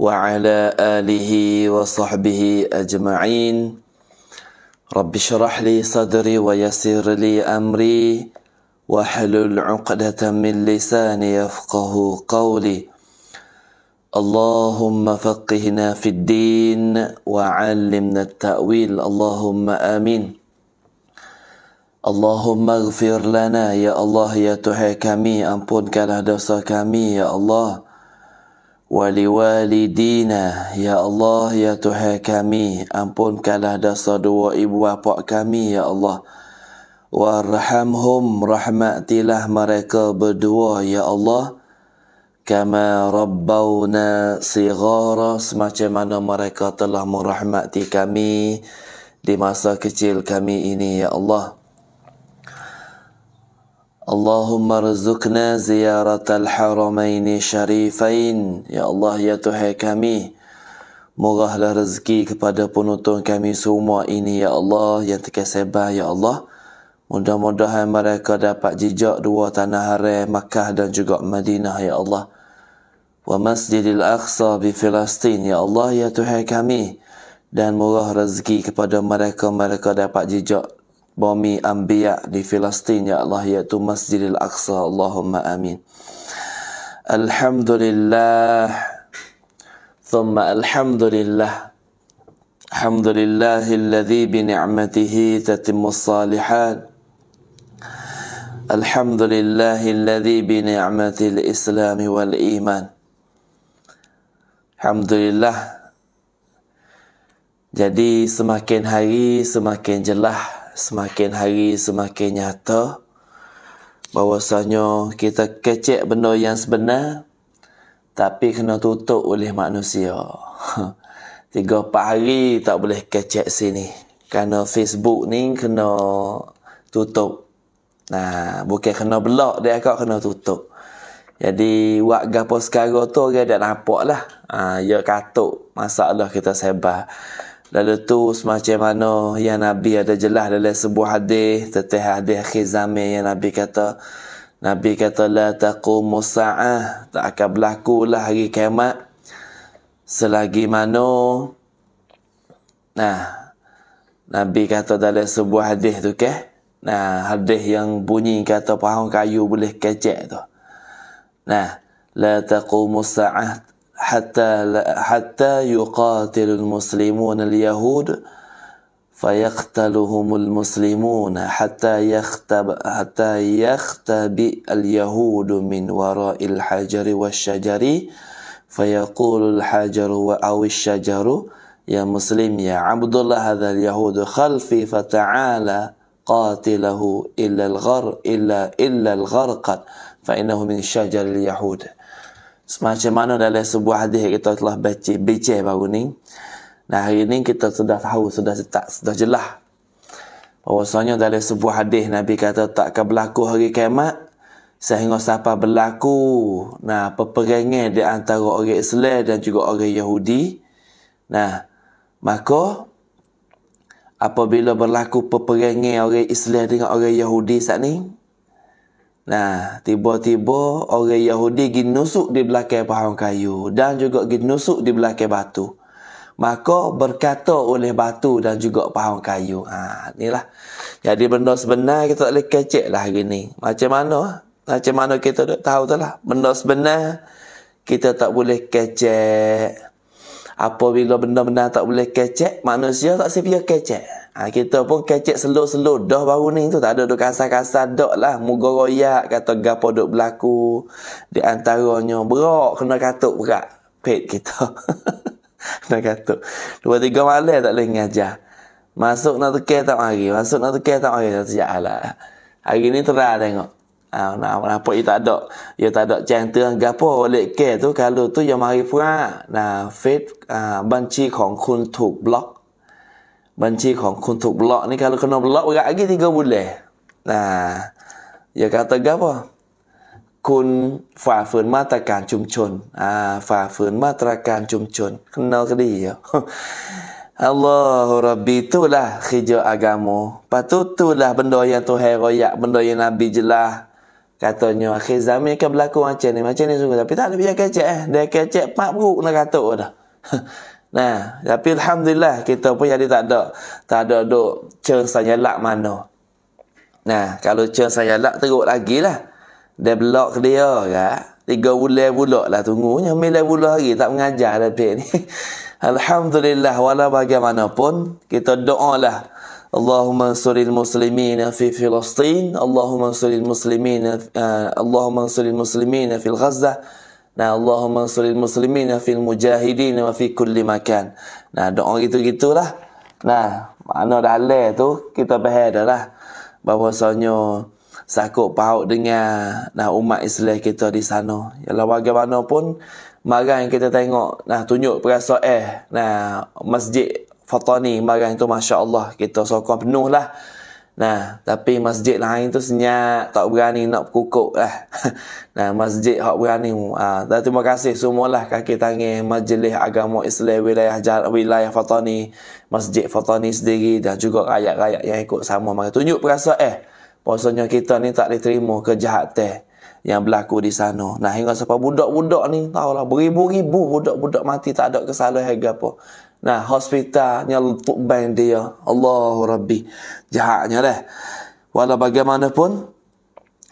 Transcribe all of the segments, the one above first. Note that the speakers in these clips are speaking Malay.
وعلى آله وصحبه أجمعين رب اشرح لي صدري ويسر لي أمري واحلل عقدة من لساني يفقه قولي اللهم فقهنا في الدين وعلمنا التأويل اللهم آمين Allahumma ghafir lana يا Allah ya Tuhan kami ampunkanlah كالهدوسة كمي يا الله Waliwalidina Ya Allah Ya Tuhan kami Ampunkanlah dosa dua ibu bapa kami Ya Allah Warhamhum Rahmatilah mereka berdua Ya Allah Kama rabbawna sigara Semacam mana mereka telah merahmati kami Di masa kecil kami ini Ya Allah Allahumma rizukna ziyaratal haramaini syarifain Ya Allah ya Tuhai kami Murahlah rezeki kepada penonton kami semua ini Ya Allah yang terkesebah Ya Allah Mudah-mudahan mereka dapat jejak dua tanah haram Makkah dan juga Madinah Ya Allah Wa masjidil aqsa bi Filastin Ya Allah ya Tuhai kami dan murah rezeki kepada mereka mereka dapat jejak bumi anbiya di Filistin ya Allah yaitu Masjidil Aqsa Allahumma amin Alhamdulillah thumma alhamdulillah Alhamdulillah alladhi bi ni'matihi tatimmu salihat Alhamdulillah alladhi bi ni'matil Islam wal iman Alhamdulillah Jadi semakin hari semakin jelas semakin hari semakin nyata bahawasanya kita kecek benda yang sebenar tapi kena tutup oleh manusia. Tiga empat hari tak boleh kecek sini. Kerana Facebook ni kena tutup. Nah, bukan kena blok dia kau kena tutup. Jadi, buat gapo sekarang tu, dia dah nampak lah. Ha, ya katuk masalah kita sebar. Lalu tu semacam mana yang Nabi ada jelas dalam sebuah hadis, tetih hadis akhir zaman yang Nabi kata, Nabi kata, La taku musa'ah, tak akan berlaku lah hari kiamat. Selagi mana, nah, Nabi kata dalam sebuah hadis tu ke, nah, hadis yang bunyi kata pahang kayu boleh kecek tu. Nah, La taku musa'ah, حتى حتى يقاتل المسلمون اليهود فيقتلهم المسلمون حتى يختب حتى يختبئ اليهود من وراء الحجر والشجر فيقول الحجر أو الشجر يا مسلم يا عبد الله هذا اليهود خلفي فتعالى قاتله إلا الغر إلا إلا الغرق فإنه من شجر اليهود Semacam mana dalam sebuah hadis yang kita telah baca, baca baru ni. Nah hari ini kita sudah tahu, sudah tak, sudah jelas. Bahwasanya dalam sebuah hadis Nabi kata tak akan berlaku hari kiamat sehingga siapa berlaku nah peperangan di antara orang Islam dan juga orang Yahudi nah maka apabila berlaku peperangan orang Islam dengan orang Yahudi saat ini Nah, tiba-tiba orang Yahudi pergi nusuk di belakang pahang kayu dan juga pergi nusuk di belakang batu. Maka berkata oleh batu dan juga pahang kayu. Ha, inilah. Jadi benda sebenar kita tak boleh kecek lah hari ni. Macam mana? Macam mana kita tak tahu tu lah. Benda sebenar kita tak boleh kecek. Apabila benda-benda tak boleh kecek, manusia tak sepia kecek. Ha, kita pun kecek selur-selur dah baru ni tu tak ada duk kasar-kasar dak lah mugoroyak kata gapo duk berlaku di antaranya berak kena katuk berat pet kita kena katuk dua tiga malam tak boleh ngajar masuk nak teke tak hari masuk nak teke tak hari tak lah hari ni terah tengok ha, nak apa nak tak ada dia tak ada centang gapo oleh ke tu kalau tu yang mari pura nah fit uh, ah, banci kong kun tu block Banci kong kuntuk blok ni kalau kena blok berat lagi tiga bulan. Nah, dia kata apa? Kun fafun matakan cumcun. Ah, fafun matrakan cumcun. Kenal ke dia? Allahu Rabbi itulah khija agama. tu itulah benda yang tu heroyak, benda yang Nabi jelah. Katanya akhir zaman akan berlaku macam ni, macam ni sungguh. Tapi tak ada biar kecek eh. Dia kecek pak buruk nak kata oh, dah. Nah, tapi alhamdulillah kita pun jadi tak ada tak ada duk cer saya lak mana. Nah, kalau cer saya lak teruk lagilah. Dia blok dia kan. Tiga bulan pula lah tunggunya. Mila pula lagi tak mengajar pek ni. alhamdulillah wala bagaimanapun kita doa lah. Allahumma suril muslimina fi Filastin, Allahumma suril muslimina uh, Allahumma suril muslimina fi Gaza. Nah, Allahumma ansuril muslimina fil mujahidin wa fi kulli makan. Nah, doa gitu-gitulah. Nah, mana dah dalil tu kita faham lah bahwasanya sakut paut dengan nah umat Islam kita di sana. Yalah bagaimana pun yang kita tengok nah tunjuk perasa eh nah masjid Fatani marang tu masya-Allah kita sokong penuh lah. Nah, tapi masjid lain tu senyap, tak berani nak kukuk lah. nah, masjid hak berani. Ah, ha, terima kasih lah kaki tangan Majlis Agama Islam Wilayah Jal Wilayah Fatani, Masjid Fatani sendiri dan juga rakyat-rakyat yang ikut sama mari tunjuk perasa eh. Puasanya kita ni tak diterima kejahatan yang berlaku di sana. Nah, hingga sampai budak-budak ni, tahulah beribu-ribu budak-budak mati tak ada kesalahan apa. Nah, hospitalnya letup bank dia. Allahu Rabbi. Jahatnya dah. Walau bagaimanapun,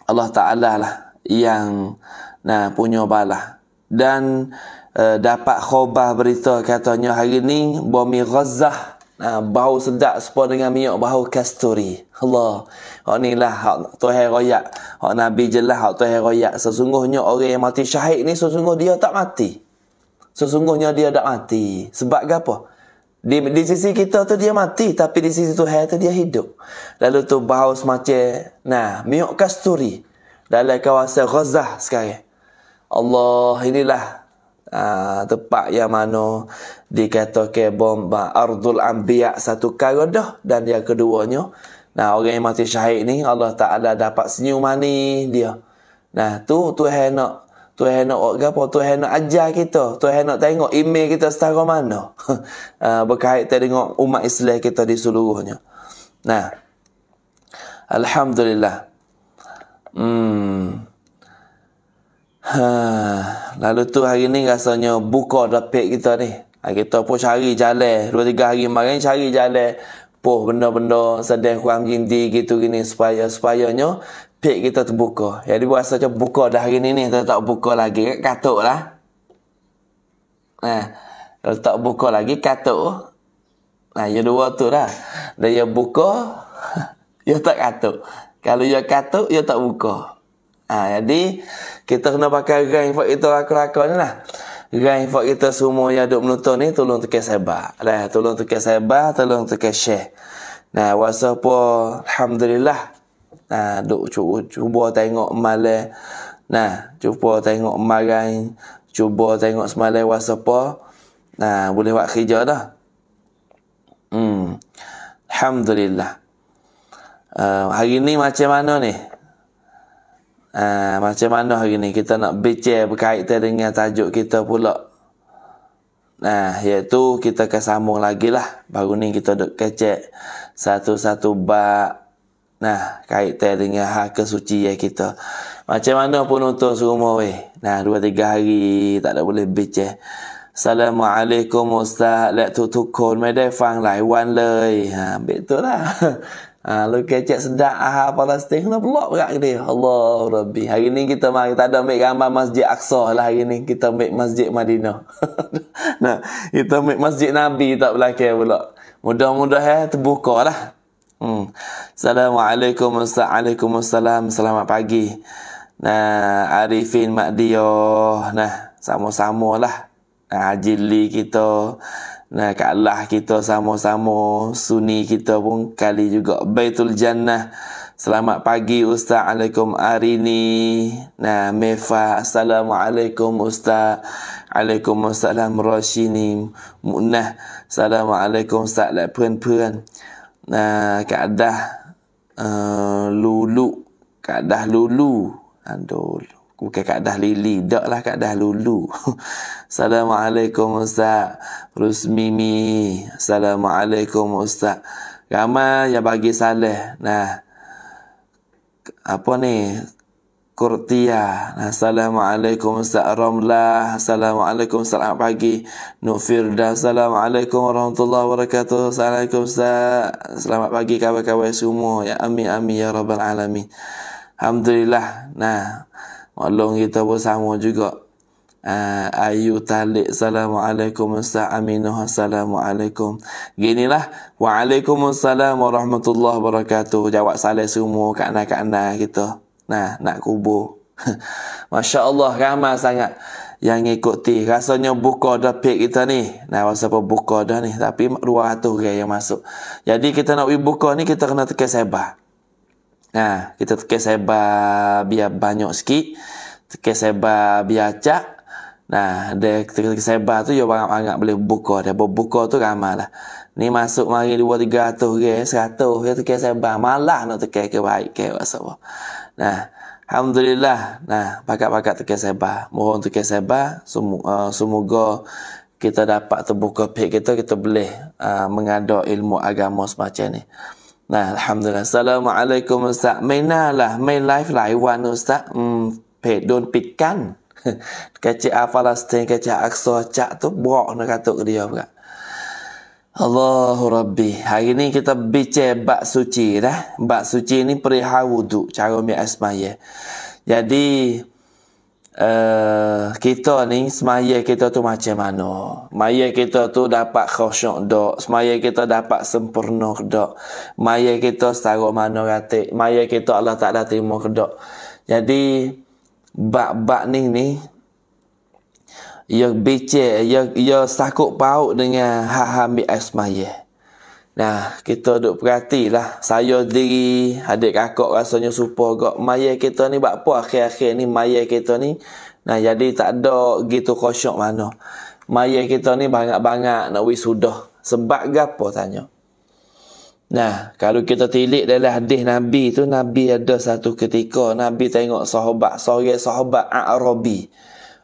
Allah Ta'ala lah yang nah, punya balah. Dan uh, dapat khobah berita katanya hari ni, bumi Ghazah Nah, bau sedap sepuluh dengan minyak bau kasturi. Allah. Hak ni lah. Hak Tuhai Royak. Hak Nabi jelas. Hak Tuhai Royak. Sesungguhnya orang yang mati syahid ni. Sesungguh dia tak mati. Sesungguhnya dia dah mati. Sebab ke apa? Di, di sisi kita tu dia mati. Tapi di sisi Tuhan tu dia hidup. Lalu tu bau semacam. Nah, miuk kasturi. Dalam kawasan Ghazah sekarang. Allah inilah. Uh, tempat yang mana dikatakan bom Ardul Anbiya satu kali dah dan yang keduanya nah orang yang mati syahid ni Allah Taala dapat senyum mani dia nah tu tu nak Tuhan nak buat apa? Tuhan nak ajar kita. Tuhan nak tengok email kita setara mana. uh, ah, berkaitan dengan umat Islam kita di seluruhnya. Nah. Alhamdulillah. Hmm. Ha. Lalu tu hari ni rasanya buka dapet kita ni. Ah, kita pun cari jalan. Dua tiga hari kemarin cari jalan. Poh benda-benda sedih kurang gindi gitu gini supaya supayanya Pik kita terbuka. Jadi buat rasa macam buka dah hari ni ni. Kita tak buka lagi. Katuk lah. Nah, eh, kalau tak buka lagi, katuk. Nah, yang dua tu lah. Dan yang buka, dia tak katuk. Kalau dia katuk, dia tak buka. Nah, ha, jadi, kita kena pakai gang buat kita laku-laku ni lah. Gang buat kita semua yang duduk menonton ni, tolong tukar sebar. Nah, tolong tukar sebar, tolong tukar share. Nah, whatsapp Alhamdulillah. Nah, duk cuba, cuba tengok malam. Nah, cuba tengok marai, cuba tengok semalam WhatsApp, Nah, boleh buat kerja dah. Hmm. Alhamdulillah. Uh, hari ni macam mana ni? Uh, macam mana hari ni kita nak bincang berkaitan dengan tajuk kita pula. Nah, iaitu kita akan sambung lagi lah. Baru ni kita duk kecek satu-satu bak Nah, kaitan dengan hak kesucian kita. Macam mana pun untuk semua weh. Nah, dua tiga hari tak ada boleh bitch eh. Assalamualaikum Ustaz. Lek tu tu kon. Mereka fang lah. Iwan ha, lah. Ha, betul lah. Ha, lu kecek sedap. Aha, Palestine. Kena blok berat ke dia. Allah Rabbi. Hari ni kita mari. Tak ada ambil gambar Masjid Aqsa lah hari ni. Kita ambil Masjid Madinah. nah, kita ambil Masjid Nabi tak belakang pula. Mudah-mudahan eh, terbuka lah. Hmm. Assalamualaikum Assalamualaikum Selamat pagi Nah Arifin Makdio, Nah Sama-sama lah nah, Haji Lee kita Nah Kak Lah kita sama-sama Sunni kita pun kali juga Baitul Jannah Selamat pagi Ustaz Alaikum Arini Nah Mefa Assalamualaikum Ustaz Alaikumussalam Rashini Munah Assalamualaikum Ustaz Lepun-pun lah, Nah, eh, keadah eh, lulu kadah lulu andol bukan keadah lili daklah keadah lulu assalamualaikum ustaz rusmimi assalamualaikum ustaz ramai yang bagi salih nah apa ni Kurtia. Assalamualaikum Ustaz Ramlah. Assalamualaikum selamat pagi. Nur Firda. Assalamualaikum warahmatullahi wabarakatuh. Assalamualaikum Ustaz. Selamat pagi kawan-kawan semua. Ya amin amin ya rabbal alamin. Alhamdulillah. Nah, maklum kita bersama juga. Uh, ayu Talik Assalamualaikum Ustaz Aminah Assalamualaikum Ginilah Waalaikumsalam Warahmatullahi Wabarakatuh Jawab salam semua Kak Anak-Kak Anak kita Nah, nak kubur. Masya Allah, ramah sangat yang ikuti. Rasanya buka dah pek kita ni. Nah, masa apa buka dah ni. Tapi 200 orang yang masuk. Jadi, kita nak buka ni, kita kena tekan sebar. Nah, kita tekan sebar biar banyak sikit. Tekan sebar biar acak. Nah, dia tekan sebar tu, dia orang-orang boleh buka. Dia buka tu ramah lah. Ni masuk mari 2 300 orang, 100 orang tekan sabar malah nak tekan ke baik ke apa semua. Nah, alhamdulillah. Nah, pakat-pakat tekan sabar. Mohon tekan sabar semoga uh, semoga kita dapat terbuka pik kita kita boleh uh, mengada ilmu agama semacam ni. Nah, alhamdulillah. Assalamualaikum ustaz. Mainalah lah. main live laiwan ustaz. Hmm, pik don pikan. Kecik Afalastin, kecik Aksa, cak tu buak nak katuk dia pula. Allahu Rabbi. Hari ni kita bincang bab suci dah. Bak suci ni perihal wuduk, cara ambil air semayah. Jadi uh, kita ni semayah kita tu macam mana? Semayah kita tu dapat khusyuk dok, semayah kita dapat sempurna dok. Semayah kita setara mana ratik? Semayah kita Allah tak ada terima dok. Jadi bak-bak ni ni ia becek, ia, ia sakut paut dengan hak-hak ambil Nah, kita duduk perhati lah. Saya diri, adik kakak rasanya supa kok. Maya kita ni buat apa akhir-akhir ni, maya kita ni. Nah, jadi tak ada gitu kosong mana. Maya kita ni banyak-banyak nak wisudah. Sebab gapo tanya? Nah, kalau kita tilik dalam hadis Nabi tu, Nabi ada satu ketika, Nabi tengok sahabat, sore sahabat Arabi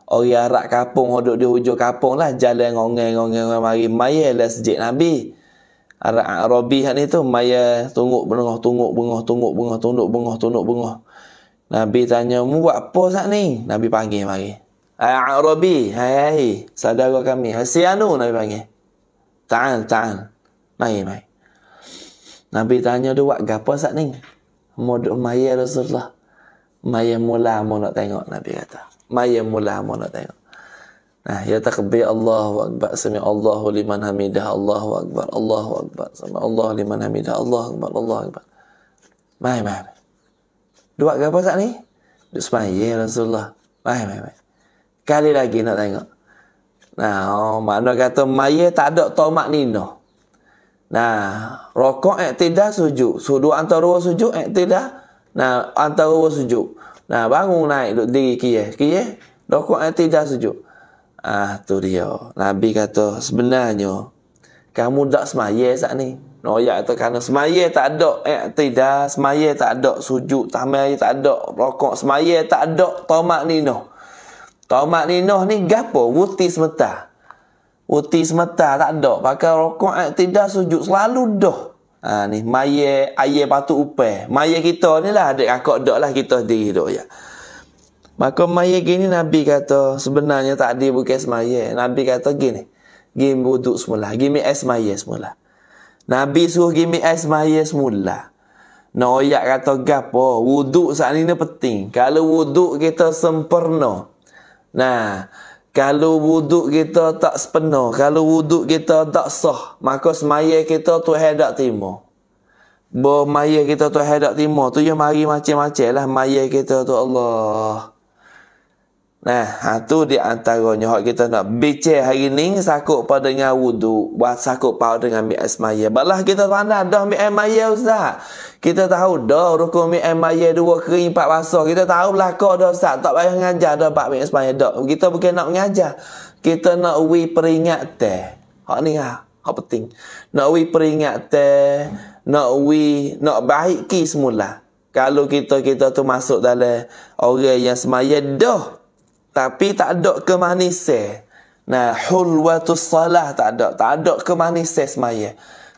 orang rak kapung, hodok di hujung kampung lah jalan ngongeng-ngongeng mari maya lah sejik Nabi Arab Arabi hak ni maya tunggu bengoh tunggu bengoh tunggu bengoh tunggu bengoh tunggu bengoh Nabi tanya mu buat apa sat ni Nabi panggil mari Arabi hai hai saudara kami Hasianu Nabi panggil ta'al ta'al mai mai Nabi tanya dia buat apa sat ni mu duk maya Rasulullah maya mula mu nak tengok Nabi kata mayem mula mana tengok. Nah, ya takbir Allahu akbar, sami Allahu liman hamidah, Allahu akbar, Allahu akbar, sami Allahu liman hamidah, Allahu akbar, Allahu akbar. Mai mai. Dua ke apa sat ni? Duk sembahyang ya Rasulullah. Mai mai mai. Kali lagi nak tengok. Nah, oh, mana kata mayem tak ada tomak nino. Nah, rokok tidak sujud. Sudu antara dua sujud tidak. Nah, antara dua sujud. Nah, bangun naik duduk diri kia. Eh. Kia, dokok eh. hati dah sejuk. Ah, tu dia. Nabi kata, sebenarnya, kamu tak semaya saat ni. Noyak tu kerana semaya tak ada. Eh, tidak. Semaya tak ada. Sujud, tamay tak ada. Rokok, semaya tak ada. Tomak ni noh. Tomak ni noh ni gapo? Wuti semeta. Wuti semeta tak ada. Pakai rokok, tidak. Sujud, selalu doh. Ha, ni maye aye patu upe. Maye kita ni lah adik kakak dok lah kita sendiri dok ya. Maka maye gini Nabi kata sebenarnya tak ada bukan semaye. Nabi kata gini. Gim buduk semula. Gimi es maye semula. Nabi suruh gimi es maye semula. Noyak kata gapo. Wuduk saat ini penting. Kalau wuduk kita sempurna. Nah, kalau wuduk kita tak sepenuh, kalau wuduk kita tak sah, maka semaya kita tu hendak timo. Bo maya kita tu hendak timo, tu yang mari macam-macam lah maya kita tu Allah. Nah, itu ha, tu di antaranya hak kita nak bece hari ni sakut pada dengan wudu, buat sakut pada dengan mi asmaya. Balah kita pandai dah mi asmaya ustaz. Kita tahu dah rukun mi asmaya dua kering empat basah. Kita tahu belaka dah ustaz, tak payah ngajar dah bab mi asmaya dah. Kita bukan nak ngajar. Kita nak wi peringat teh. Hak ni ah, hak penting. Nak wi peringat teh, nak wi nak baik ki semula. Kalau kita-kita tu masuk dalam orang yang semaya dah, tapi tak ada kemanisan. Nah, hulwatus salah tak ada. Tak ada kemanisan semaya.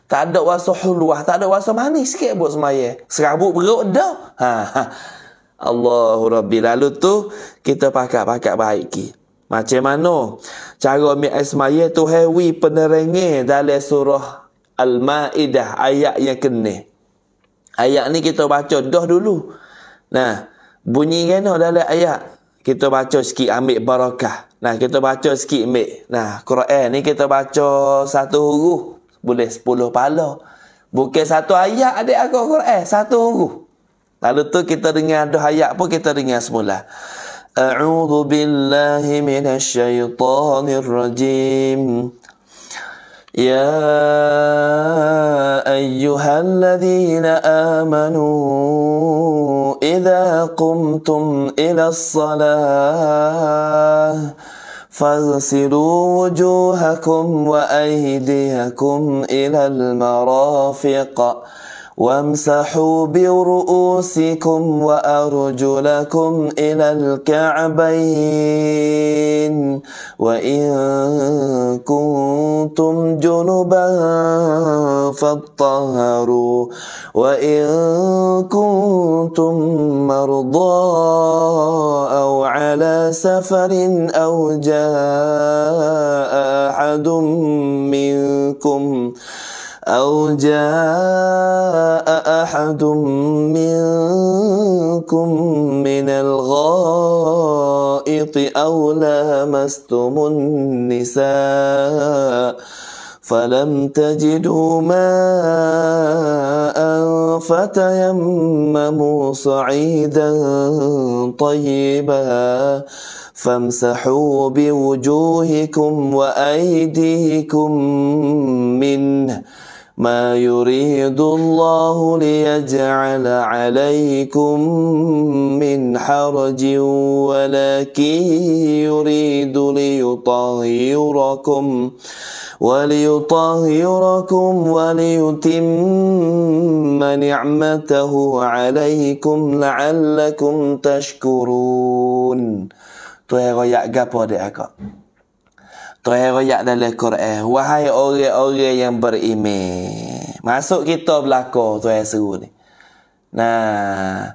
Tak ada rasa hulwah, tak ada rasa manis sikit buat semaya. Serabut perut dah. Ha, ha. Allahu Rabbi. Lalu tu, kita pakat-pakat baik ki. Macam mana? Cara mi air tu hewi penerengi dalam surah Al-Ma'idah. Ayat yang kena. Ayat ni kita baca dah dulu. Nah, bunyi kena dalam ayat kita baca sikit ambil barakah. Nah, kita baca sikit ambil. Nah, Quran ni kita baca satu huruf boleh sepuluh pala. Bukan satu ayat ada aku Quran, satu huruf. Lalu tu kita dengar dua ayat pun kita dengar semula. A'udzu billahi minasy syaithanir rajim. يا ايها الذين امنوا اذا قمتم الى الصلاه فاغسلوا وجوهكم وايديكم الى المرافق وامسحوا برؤوسكم وأرجلكم إلى الكعبين وإن كنتم جنبا فاطهروا وإن كنتم مرضى أو على سفر أو جاء أحد منكم أو جاء أحد منكم من الغائط أو لامستم النساء فلم تجدوا ماء فتيمموا صعيدا طيبا فامسحوا بوجوهكم وأيديكم منه ما يريد الله ليجعل عليكم من حرج ولكن يريد ليطهركم وليطهركم وليتم نعمته عليكم لعلكم تشكرون. تو hai يا gapo dek Tuhai Terayak dalam Quran. Wahai orang-orang yang berime Masuk kita belakang tu yang seru ni. Nah.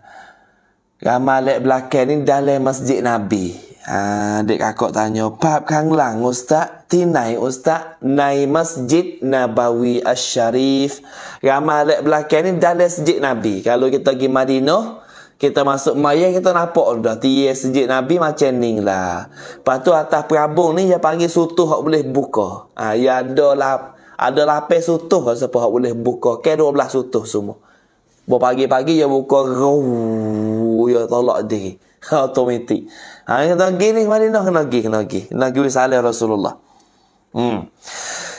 Ramalik belakang ni dalam masjid Nabi. Ha, adik kakak tanya. Pap kanglang ustaz. Tinai ustaz. Nai masjid Nabawi Asyarif. Ramalik belakang ni dalam masjid Nabi. Kalau kita pergi Madinah kita masuk mayat kita nampak oh, dah tiye sejik nabi macam ni lah lepas tu atas perabung ni dia panggil sutuh hak boleh buka ha, ya ada lah ada lapis sutuh kalau siapa hak boleh buka ke 12 sutuh semua Bo pagi-pagi ya buka roh ya tolak diri otomatik ha kata gini mari nak kena gih kena gih kena gih salih rasulullah hmm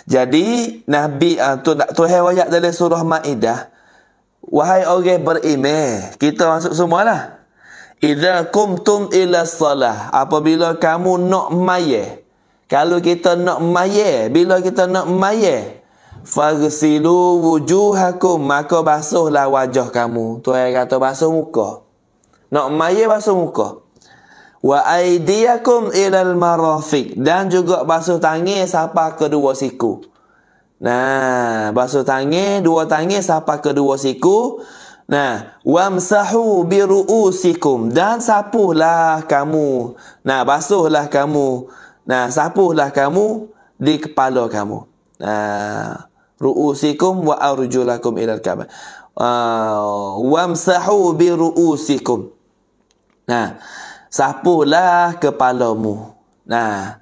jadi nabi uh, tu tu hewayat dalam surah maidah Wahai orang beriman, kita masuk semualah. Idza kumtum ila salah, apabila kamu nak maye. Kalau kita nak maye, bila kita nak maye, fagsilu wujuhakum, maka basuhlah wajah kamu. Tu ayat kata basuh muka. Nak maye basuh muka. Wa aidiyakum ila al-marafiq dan juga basuh tangan sampai kedua siku. Nah, basuh tangan, dua tangan sapa kedua siku. Nah, wamsahu bi ru'usikum dan sapuhlah kamu. Nah, basuhlah kamu. Nah, sapuhlah kamu di kepala kamu. Nah, ru'usikum wa arujulakum ilar al-ka'bah. Uh, ah, wamsahu bi Nah, sapuhlah kepalamu. Nah,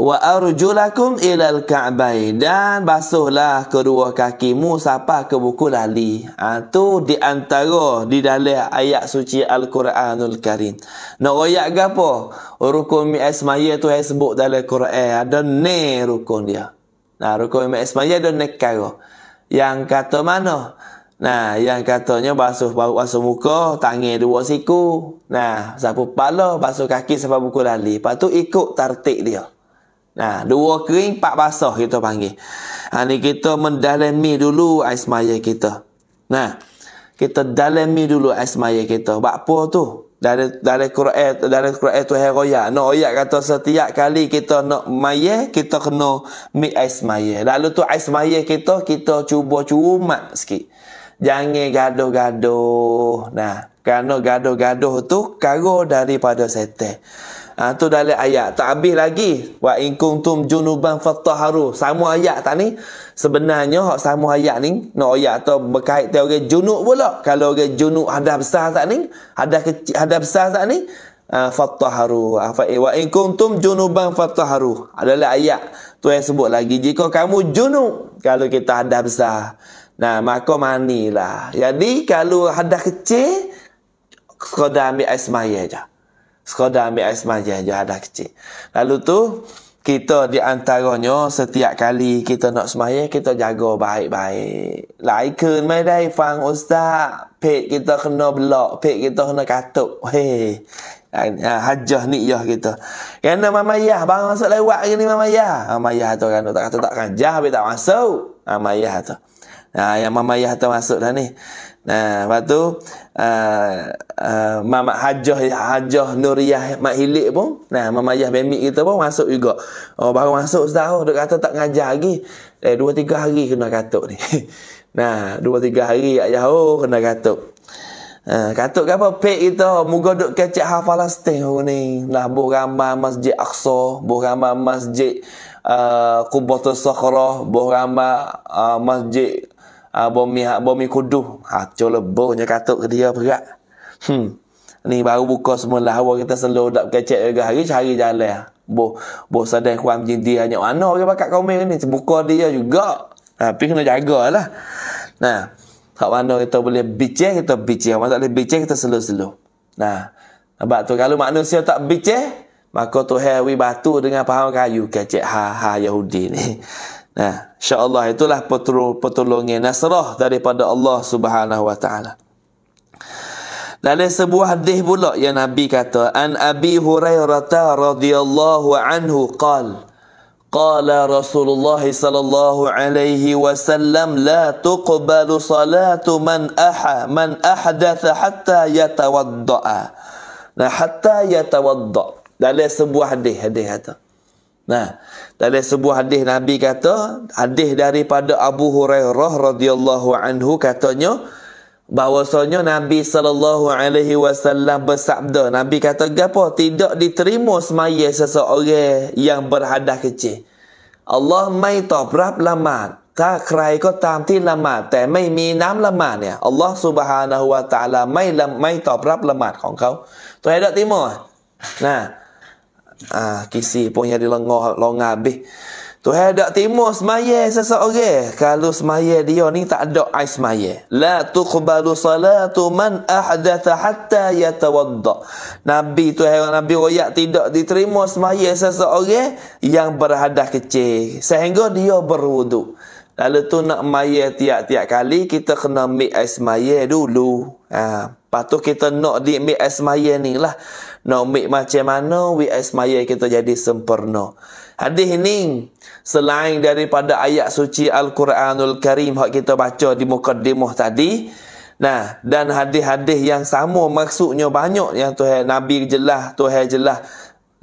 wa arjulakum ila al-ka'bain dan basuhlah kedua kakimu sampai ke buku lali. Ha, tu di antara di dalam ayat suci Al-Quranul Karim. Nak royak gapo? Rukun mi mi'asmaya tu yang sebut dalam Quran ada ne rukun dia. Nah, ha, rukun mi mi'asmaya ada ne karo. Yang kata mana? Nah, yang katanya basuh basuh muka, tangan dua siku. Nah, sapu pala, basuh kaki sampai buku lali. Lepas tu ikut tartik dia. Nah, ha, dua kering, empat basah kita panggil. Ha, ni kita mendalami dulu ais maya kita. Nah, kita dalami dulu ais maya kita. Bak apa tu? Dari dari Quran dari Quran tu heroya. No ayat kata setiap kali kita nak maya, kita kena mi ais maya. Lalu tu ais maya kita kita cuba cumat sikit. Jangan gaduh-gaduh. Nah, kerana gaduh-gaduh tu karo daripada setan. Ha, tu dalam ayat. Tak habis lagi. Wa in kuntum junuban fattaharu. Sama ayat tak ni? Sebenarnya hak sama ayat ni, nak no, ayat tu berkait dia orang junub pula. Kalau orang junub hadas besar tak ni? Hadas kecil hadas besar tak ni? Uh, fattaharu. Ha, fa eh, wa in kuntum junuban fattaharu. Adalah ha, ayat tu yang sebut lagi. Jika kamu junub, kalau kita hadas besar. Nah, maka mandilah. Jadi kalau hadas kecil, sekadar ambil air semaya je sekadar ambil air semayang je ada kecil. Lalu tu, kita di antaranya setiap kali kita nak semayang, kita jaga baik-baik. Like lah, mai dai fang ustaz. Pek kita kena blok, pek kita kena katuk. Hei. Kan, ha, hajah ni ya kita. Kerana mama bang masuk lewat ni mama ya. Mama tu kan tak kata tak kan jah tak masuk. Mama ya tu. Ha, yang mama ya tu masuk dah ni. Nah, lepas tu uh, eh, uh, eh, Mamat Hajah Hajah Nuriyah Mak Hilik pun Nah, Mamat Yah Bemik kita pun masuk juga oh, Baru masuk setahun Dia kata tak ngajar lagi Eh, dua tiga hari kena katuk ni Nah, dua tiga hari Ya jauh kena katuk uh, Katuk ke apa? Pek kita Muka duk kecek hafalan setiap orang ni Lah, buh gambar masjid Aqsa Buh gambar masjid uh, Kubatul Sokhrah Buh gambar uh, masjid uh, ah, bumi hak ah, bumi kuduh hacu ah, lebuhnya katuk ke dia berat hmm ni baru buka semula, lawa kita selalu dak kecek juga hari cari jalan bo bo sadai kuam dia, hanya mana orang bakat komen ni buka dia juga tapi kena jagalah nah tak mana kita boleh bicih kita bicih masa boleh bicih kita selalu-selalu nah sebab tu kalau manusia tak bicih maka tu hewi batu dengan paham kayu kecek ha ha Yahudi ni Nah, insya-Allah itulah pertolongan nasrah daripada Allah Subhanahu wa taala. Ada sebuah hadis pula yang Nabi kata, An Abi Hurairah radhiyallahu anhu qal قال Rasulullah sallallahu alaihi wasallam, 'La وسلم لا man aha man أح hatta أحدث حتى يتوضأ حتى يتوضأ دل سبوا هذه هذه Nah, dari sebuah hadis Nabi kata, hadis daripada Abu Hurairah radhiyallahu anhu katanya bahwasanya Nabi sallallahu alaihi wasallam bersabda, Nabi kata gapo? Tidak diterima semaya seseorang yang berhadah kecil. Allah mai tak rap lama. Tak kerai ko tam ti lama, tapi mai mi nam lama ni. Allah subhanahu wa taala mai mai tak rap lama kong kau. Tuh ada timo. Nah, ha, ah, kisi pun yang dilengah longa habis tu hai dak timo semaya seseorang kalau semaya dia ni tak ada ai semaya la tuqbalu salatu man ahdatha hatta yatawadda nabi tu hai nabi royak tidak diterima semaya seseorang yang berhadah kecil sehingga dia berwuduk Lalu tu nak maya tiap-tiap kali, kita kena ambil air semaya dulu. Ha. Lepas kita nak di ambil air semaya ni lah. Nak ambil macam mana WS Maya kita jadi sempurna. Hadis ini selain daripada ayat suci Al-Quranul Karim yang kita baca di mukaddimah tadi. Nah, dan hadis-hadis yang sama maksudnya banyak yang Tuhan Nabi jelas, Tuhan jelah.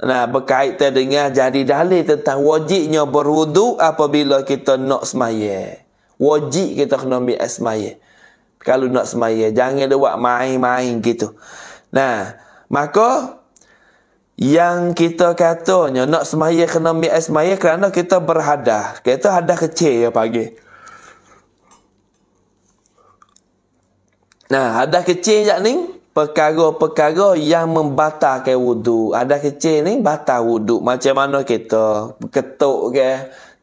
nah berkaitan dengan jadi dalil tentang wajibnya berwudu apabila kita nak semaya. Wajib kita kena ambil semaya. Kalau nak semaya, jangan lewat main-main gitu. Nah, Maka yang kita katanya nak semaya kena ambil air semaya kerana kita berhadah. Kita hadah kecil ya pagi. Nah, hadah kecil je ni perkara-perkara yang membatalkan wudu. Ada kecil ni batal wudu. Macam mana kita ketuk ke,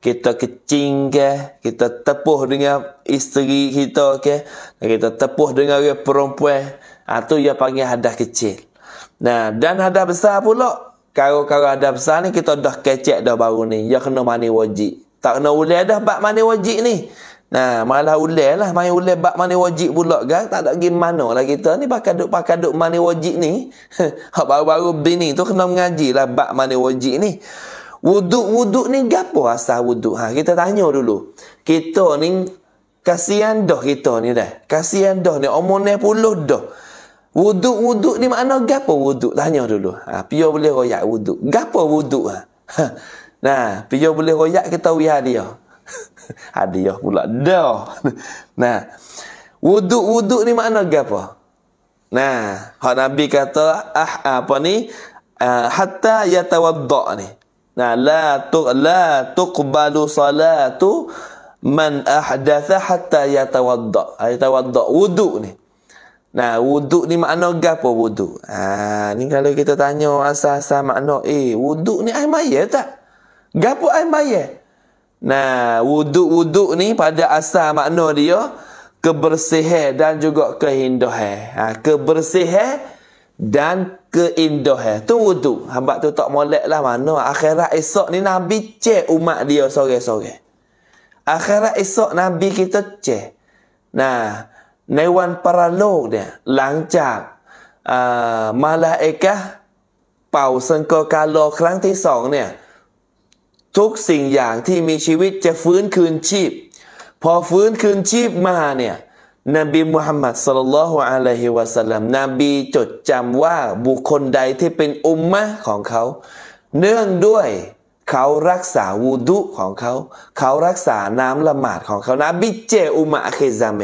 kita kecing ke, kita tepuh dengan isteri kita ke, kita tepuh dengan perempuan. Ah tu dia panggil hadah kecil. Nah, dan ada besar pula. Kalau-kalau ada besar ni, kita dah kecek dah baru ni. Ya kena mani wajib. Tak kena ulil dah bak mani wajib ni. Nah, malah ulil lah. Mani ulil bak mani wajib pula kan. Tak ada gimana lah kita ni. Pakai duk pakai duk mani wajib ni. Hak baru-baru bini tu kena mengaji lah bak mani wajib ni. Wuduk-wuduk ni gapo asal wuduk? Ha, kita tanya dulu. Kita ni, kasihan dah kita ni dah. Kasihan dah ni. Umur ni puluh dah. Wuduk-wuduk ni makna gapo wuduk? Tanya dulu. Ha, pia boleh royak wuduk. Gapo wuduk? Ha? Nah, pia boleh royak kita wih hadiah. hadiah pula. Dah. nah, wuduk-wuduk ni makna gapo? Nah, hak Nabi kata, ah apa ni? Uh, hatta yatawadda ni. Nah, la tu la tuqbalu salatu man ahdatha hatta yatawadda. Ha, yatawadda wuduk ni. Nah, wuduk ni makna apa wuduk? Ha, ni kalau kita tanya asal-asal makna, eh, wuduk ni air maya tak? Gapo air maya? Nah, wuduk-wuduk ni pada asal makna dia, kebersihan dan juga keindahan. Ha, kebersihan dan keindahan. Tu wuduk. Hamba tu tak molek lah mana. Akhirat esok ni Nabi cek umat dia sore-sore. Akhirat esok Nabi kita cek. Nah, ในวันปรโลกเนี่ยหลังจากมาลาเอกะ เป่าสังกการโลครั้งที่สองเนี่ยทุกสิ่งอย่างที่มีชีวิตจะฟื้นคืนชีพ พอฟื้นคืนชีพมาเนี่ยนบีมุฮัมมัดสลลัลฮุอะลัยฮิวะสัลลัมนบีจดจำว่าบุคคลใดที่เป็นอุมมะของเขา เนื่องด้วยเขารักษาวูดุของเขาเขารักษาน้ําละหมาดของเขานะบิเจอุมาเคซาเม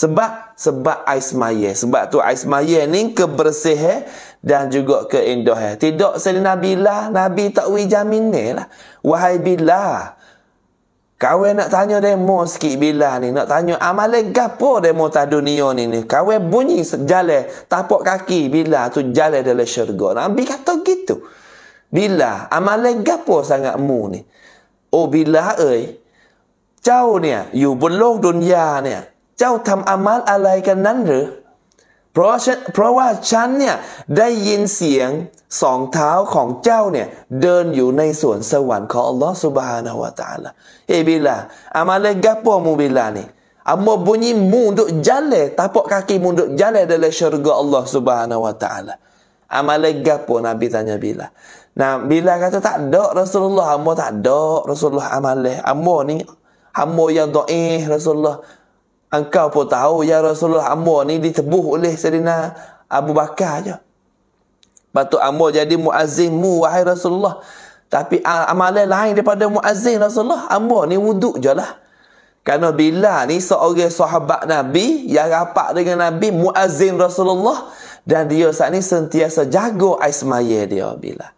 สบะสบะไอสมาเยสบะตัวไอสมาเยนี่ก็บริสุทธิ์ดันจุกก็เอ็นดอฮ์ทิดอกเซนนบิลานบีตะวิจามินเนละวะฮัยบิลา Kawe nak tanya demo sikit bila ni Nak tanya amalan gapo demo ta dunia ni ni Kawe bunyi jale Tapok kaki bila tu jale dalam syurga Nabi kata gitu Bila amalan gapo sangatmu ni? Oh bila เอ่ยเจ้าเนี่ยอยู่บนโลกดุนยาเนี่ย เจ้าทำอามัลอะไรกันนั้นหรือ เพราะเพราะว่าฉันเนี่ยได้ยินเสียงสองเท้าของเจ้าเนี่ยเดินอยู่ในสวนสวรรค์ของอัลลอฮ์สุบฮานาวะตาละเอบิลาอามาเลกับปโปมูบิลานี่ Ambo bunyi mu duk jale, tapak kaki mu duk jale dalam syurga Allah Subhanahu Wa Taala. a m a l a ก gapo Nabi tanya bila. Nah, bila kata tak ada Rasulullah, hamba tak ada Rasulullah amalih. Hamba ni, hamba yang do'ih Rasulullah. Engkau pun tahu ya Rasulullah hamba ni ditebuh oleh Serina Abu Bakar je. Batu hamba jadi muazzin mu wahai Rasulullah. Tapi amalan lain daripada muazzin Rasulullah, hamba ni wuduk je lah. Kerana bila ni seorang sahabat Nabi yang rapat dengan Nabi, muazzin Rasulullah. Dan dia saat ni sentiasa jaga aismaya dia bila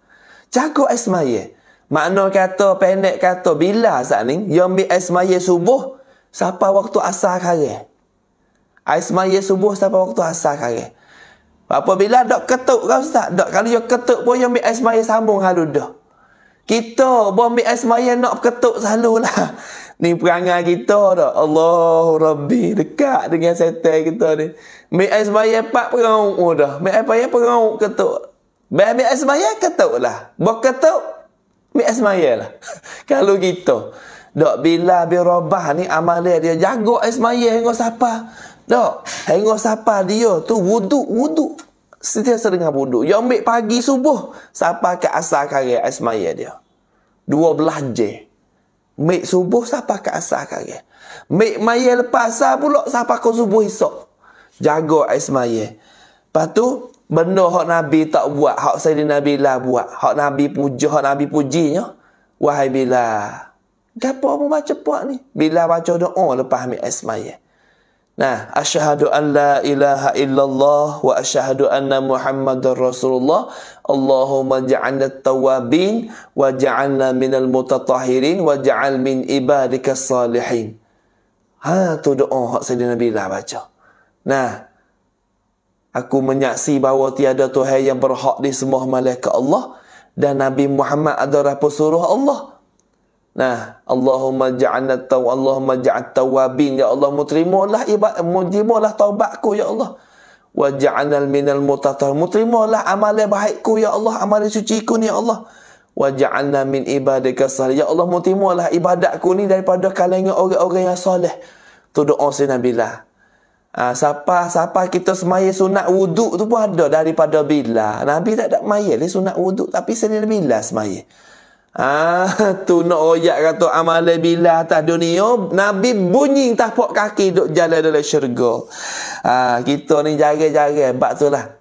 jaga esmaye. Makna kata, pendek kata, bila saat ni, yang ambil esmaye subuh, siapa waktu asal kare. Esmaye subuh, siapa waktu asal kare. Apabila dok ketuk kau ustaz, dok kalau yang ketuk pun yang ambil esmaye sambung halu dah. Kita pun ambil esmaye nak ketuk selalu lah. Ni perangai kita dah. Allah Rabbi dekat dengan setan kita ni. Ambil esmaye pak perang dah. Ambil esmaye perang ketuk. Bagi ambil asmaya, ketuk kan lah. Bok ketuk, ambil asmaya lah. Kalau gitu. Dok bila birobah ni amal dia jago asmaya hingga siapa. Dok, hingga siapa dia tu wuduk, wuduk. Setiap dengan wuduk. Yang ambil pagi subuh, siapa ke asal kari asmaya dia. Dua belah je. Mek subuh, siapa ke asal kari. Mek maya lepas asal pulak, siapa ke subuh esok. Jago asmaya. Lepas tu, benda hak Nabi tak buat, hak Sayyidina Nabi lah buat. Hak Nabi puji, hak Nabi puji pujinya. Wahai bila. Gapo mu baca puak ni? Bila baca doa lepas ambil asmaya. Nah, asyhadu an la ilaha illallah wa asyhadu anna muhammadar rasulullah. Allahumma ja'alna tawabin wa ja'alna minal mutatahirin wa ja'al min ibadikas salihin. Ha tu doa hak Sayyidina Nabi lah baca. Nah, Aku menyaksi bahawa tiada Tuhan yang berhak di semua malaikat Allah dan Nabi Muhammad adalah pesuruh Allah. Nah, Allahumma ja'alna taw Allahumma ja'al tawabin ya Allah mutrimulah ibadat mujimulah taubatku ya Allah. Wa ja'alnal minal mutatahir mutrimulah amal baikku ya Allah, amal suci ku ya Allah. Wa ja'alna min ibadika salih ya Allah mutrimulah ibadatku ni daripada kalangan orang-orang yang soleh. Tu doa si Nabi lah. Ha, siapa siapa kita semaya sunat wuduk tu pun ada daripada bila. Nabi tak ada maya dia sunat wuduk tapi sendiri bila semaya. Ah ha, tu nak royak kata amal bila atas dunia nabi bunyi tapak kaki duk jalan dalam syurga. Ha, kita ni jaga-jaga bab lah.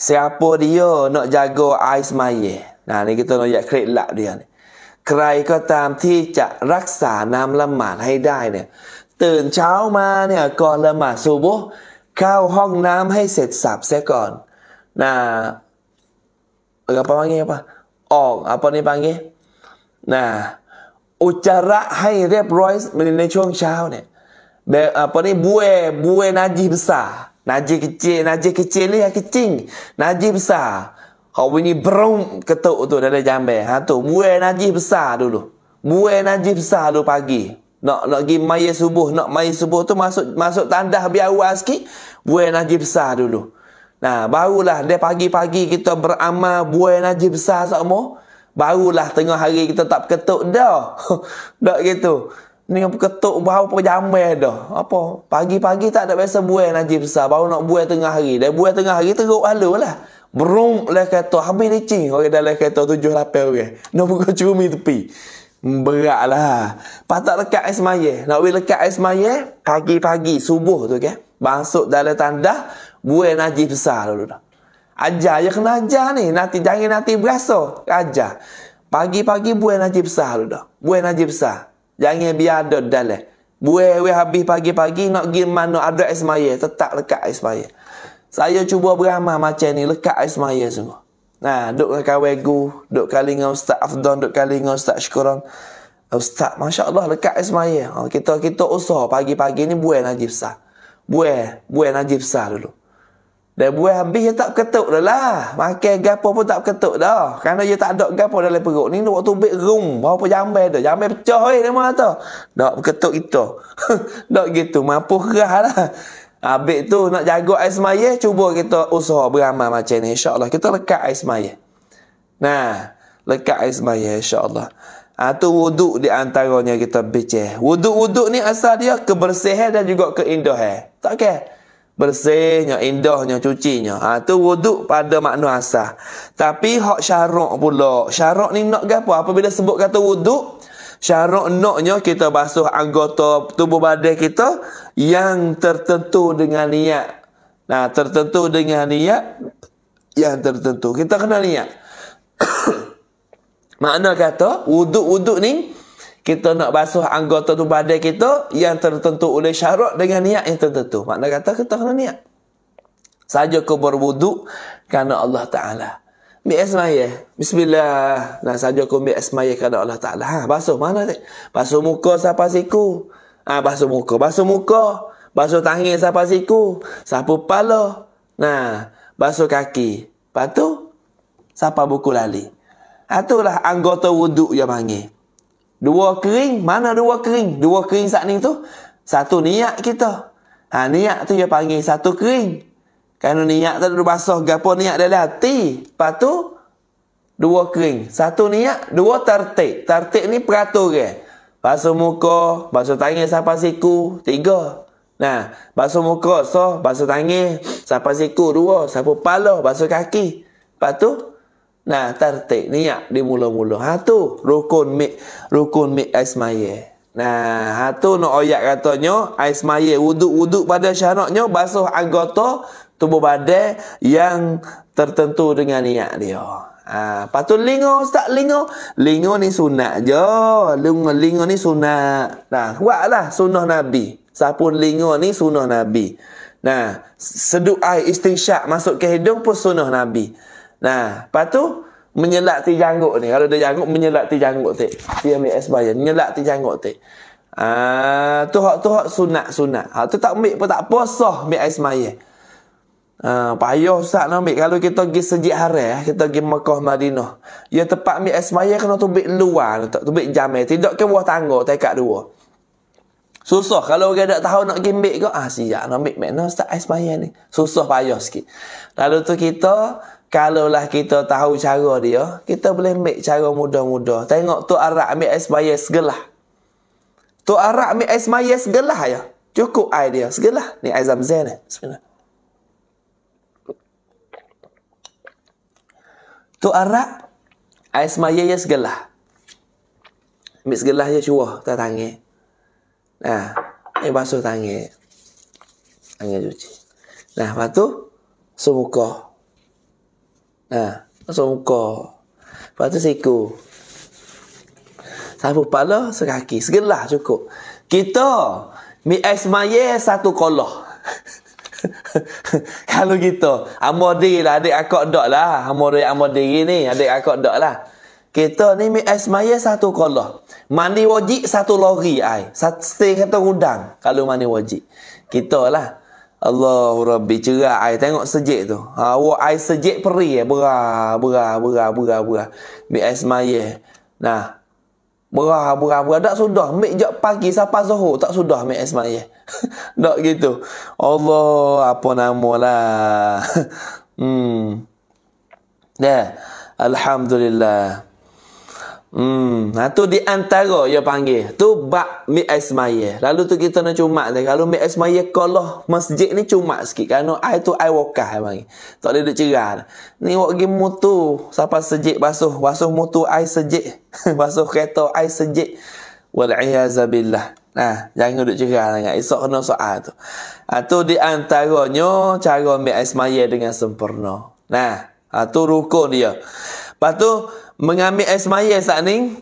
Siapa dia nak jaga ais maya. Nah ni kita nak royak kredit lak dia ni. Kerai kau tam tijak raksa nam lemah. Hai dai ni. ตื่นเช้ามาเนี่ยก่อนละหมาดซูบุเข้าห้องน้ำให้เสร็จสับเสียก่อนนะเออประมาณงี้ปะออกเอาปนี้ปางี้นะอุจจาระให้เรียบร้อยในช่วงเช้าเนี่ยเดอ่ะปนี้บุเอบุเอนาจิบสานาจิกเจนาจิกเจเลยกจิงนาจิบสาเขาวินีบรุมกระตุกตัวได้จามเบฮะตัวบุเอนาจิบสาดูดูบุเอนาจิบสาดูปากี nak nak pergi maya subuh nak maya subuh tu masuk masuk tandas biar awal sikit buai najib besar dulu nah barulah dia pagi-pagi kita beramal buai najib besar sama barulah tengah hari kita tak ketuk dah tak gitu ni yang ketuk bau apa jambe dah apa pagi-pagi tak ada biasa buai najib besar baru nak buai tengah hari dia buai tengah hari teruk halulah brum lah kata habis licin orang dalam kereta tujuh 8 orang nak buka cumi tepi Berat lah. Patut lekat air semaya. Nak boleh lekat air semaya, pagi-pagi, subuh tu, okay? Masuk dalam tandas, buat najis besar dulu dah. Ajar, ya kena ajar ni. Nanti jangan nanti berasa. Ajar. Pagi-pagi buat najis besar dulu dah. Buat najis besar. Jangan biar ada dalam. Buat we habis pagi-pagi nak pergi mana ada air semaya. Tetap lekat air semaya. Saya cuba beramah macam ni. Lekat air semaya semua. Nah, duk dengan kawan gu, duk kali dengan Ustaz Afdan, duk kali dengan Ustaz Syukuran. Ustaz, Masya Allah, lekat Ismail. Eh ha, kita kita usah pagi-pagi ni buai Najib Sah. Buai, buai Najib Sah dulu. Dan buai habis, dia tak ketuk dah lah. Makan gapo pun tak ketuk dah. Kerana dia tak ada gapo dalam perut ni, waktu big room, berapa jambai dah. Jambai pecah, eh, dia mana tu. Tak ketuk itu. tak gitu, mampu kerah lah. Habis tu nak jaga air semaya, cuba kita usaha beramal macam ni. InsyaAllah kita lekat air semaya. Nah, lekat air semaya insyaAllah. Ha, tu wuduk di antaranya kita bicar. Wuduk-wuduk ni asal dia kebersihan dan juga keindahan. Tak kira. Bersihnya, indahnya, cucinya. Ha, tu wuduk pada makna asal. Tapi hak syarok pula. Syarok ni nak apa? Apabila sebut kata wuduk, syarat noknya kita basuh anggota tubuh badan kita yang tertentu dengan niat. Nah, tertentu dengan niat yang tertentu. Kita kena niat. Makna kata, wuduk-wuduk ni, kita nak basuh anggota tubuh badan kita yang tertentu oleh syarat dengan niat yang tertentu. Makna kata, kita kena niat. Saja kau berwuduk kerana Allah Ta'ala. Ambil asmaya. Bismillah. Nah, saja aku ambil asmaya kepada Allah Ta'ala. Ha, basuh mana tadi? Basuh muka siapa siku? Ah, ha, basuh muka. Basuh muka. Basuh tangan siapa siku? Sapu pala. Nah, basuh kaki. Patu? tu, siapa buku lali? Ha, itulah anggota wuduk yang panggil. Dua kering. Mana dua kering? Dua kering saat ni tu? Satu niat kita. Ha, niat tu dia panggil satu kering. Kerana niat tu dulu basah ke niat dalam hati. Lepas tu dua kering. Satu niat, dua tertik. Tertik ni peraturan. Basuh muka, basuh tangan sampai siku, tiga. Nah, basuh muka so, basuh tangan sampai siku dua, sampai kepala, basuh kaki. Lepas tu nah tertik niat di mula-mula. Ha tu rukun mi rukun mik ismaye. Nah, ha tu nak no ayat katanya ismaye wuduk-wuduk pada syaratnya basuh anggota tubuh badan yang tertentu dengan niat dia. Ha, patut lingo tak lingo lingo ni sunat jo, lingo, lingo ni sunat nah buatlah sunnah nabi sapun lingo ni sunnah nabi nah seduk air istinsyak masuk ke hidung pun sunnah nabi nah patu menyelak ti janggut ni kalau dia janggut menyelak ti janggut tik dia ambil es bayar. menyelak ti janggut tik ah tu hak tu hak sunat sunat ha, tu tak ambil pun tak apa sah ambil es bayan Ah, payah ustaz nak ambil kalau kita pergi sejak hari eh, kita pergi Mekah Madinah ya tempat ambil esmaya kena tubik luar tak tubik jam tidak ke buah tangga tekad dua susah kalau orang tak tahu nak pergi ambil ke ah siap nak ambil mana ustaz esmaya ni susah payah sikit lalu tu kita kalaulah kita tahu cara dia kita boleh ambil cara mudah-mudah tengok tu arak ambil esmaya segelah tu arak ambil esmaya segelah ya cukup idea segelah ni azam zain ni bismillah eh, Tu Arab ai semaya ya segelah. Ambil segelah ya cuah tak tangi. Nah, ai basuh tangi. Tangi cuci. Nah, lepas tu semuka. Nah, semuka. Lepas tu siku. sapu pala sekaki, segelah cukup. Kita mi ai semaya satu kolah. Kalau gitu, amo diri lah adik akak dok lah. Amo diri amo diri ni adik akak dok lah. Kita ni mi asmaya satu kolah. Mandi wajik satu lori ai. Satu kata udang kalau mandi wajik. Kita lah. Allahu Rabbi cerah ai tengok sejik tu. Ha awak ai sejik perih ya. Berah, berah, berah, berah, berah. Mi asmaya. Nah, berah berah berah tak sudah ambil jap pagi siapa zuhur tak sudah ambil ye, tak gitu Allah apa namalah hmm dah alhamdulillah Hmm, nah tu di antara dia panggil. Tu bak mi esmaye. Lalu tu kita nak cuma ni. Kalau mi esmaye kalau masjid ni cuma sikit kerana ai tu ai wakah ai panggil. Tak boleh duk cerah. Ni wak gi mutu siapa sejik basuh, basuh mutu ai sejik. basuh kereta ai sejik. Wal billah. Nah, jangan duk cerah sangat. Esok kena soal tu. Ah tu di antaranya cara mi esmaye dengan sempurna. Nah, ah tu rukun dia. Lepas tu mengambil air semaya saat ni,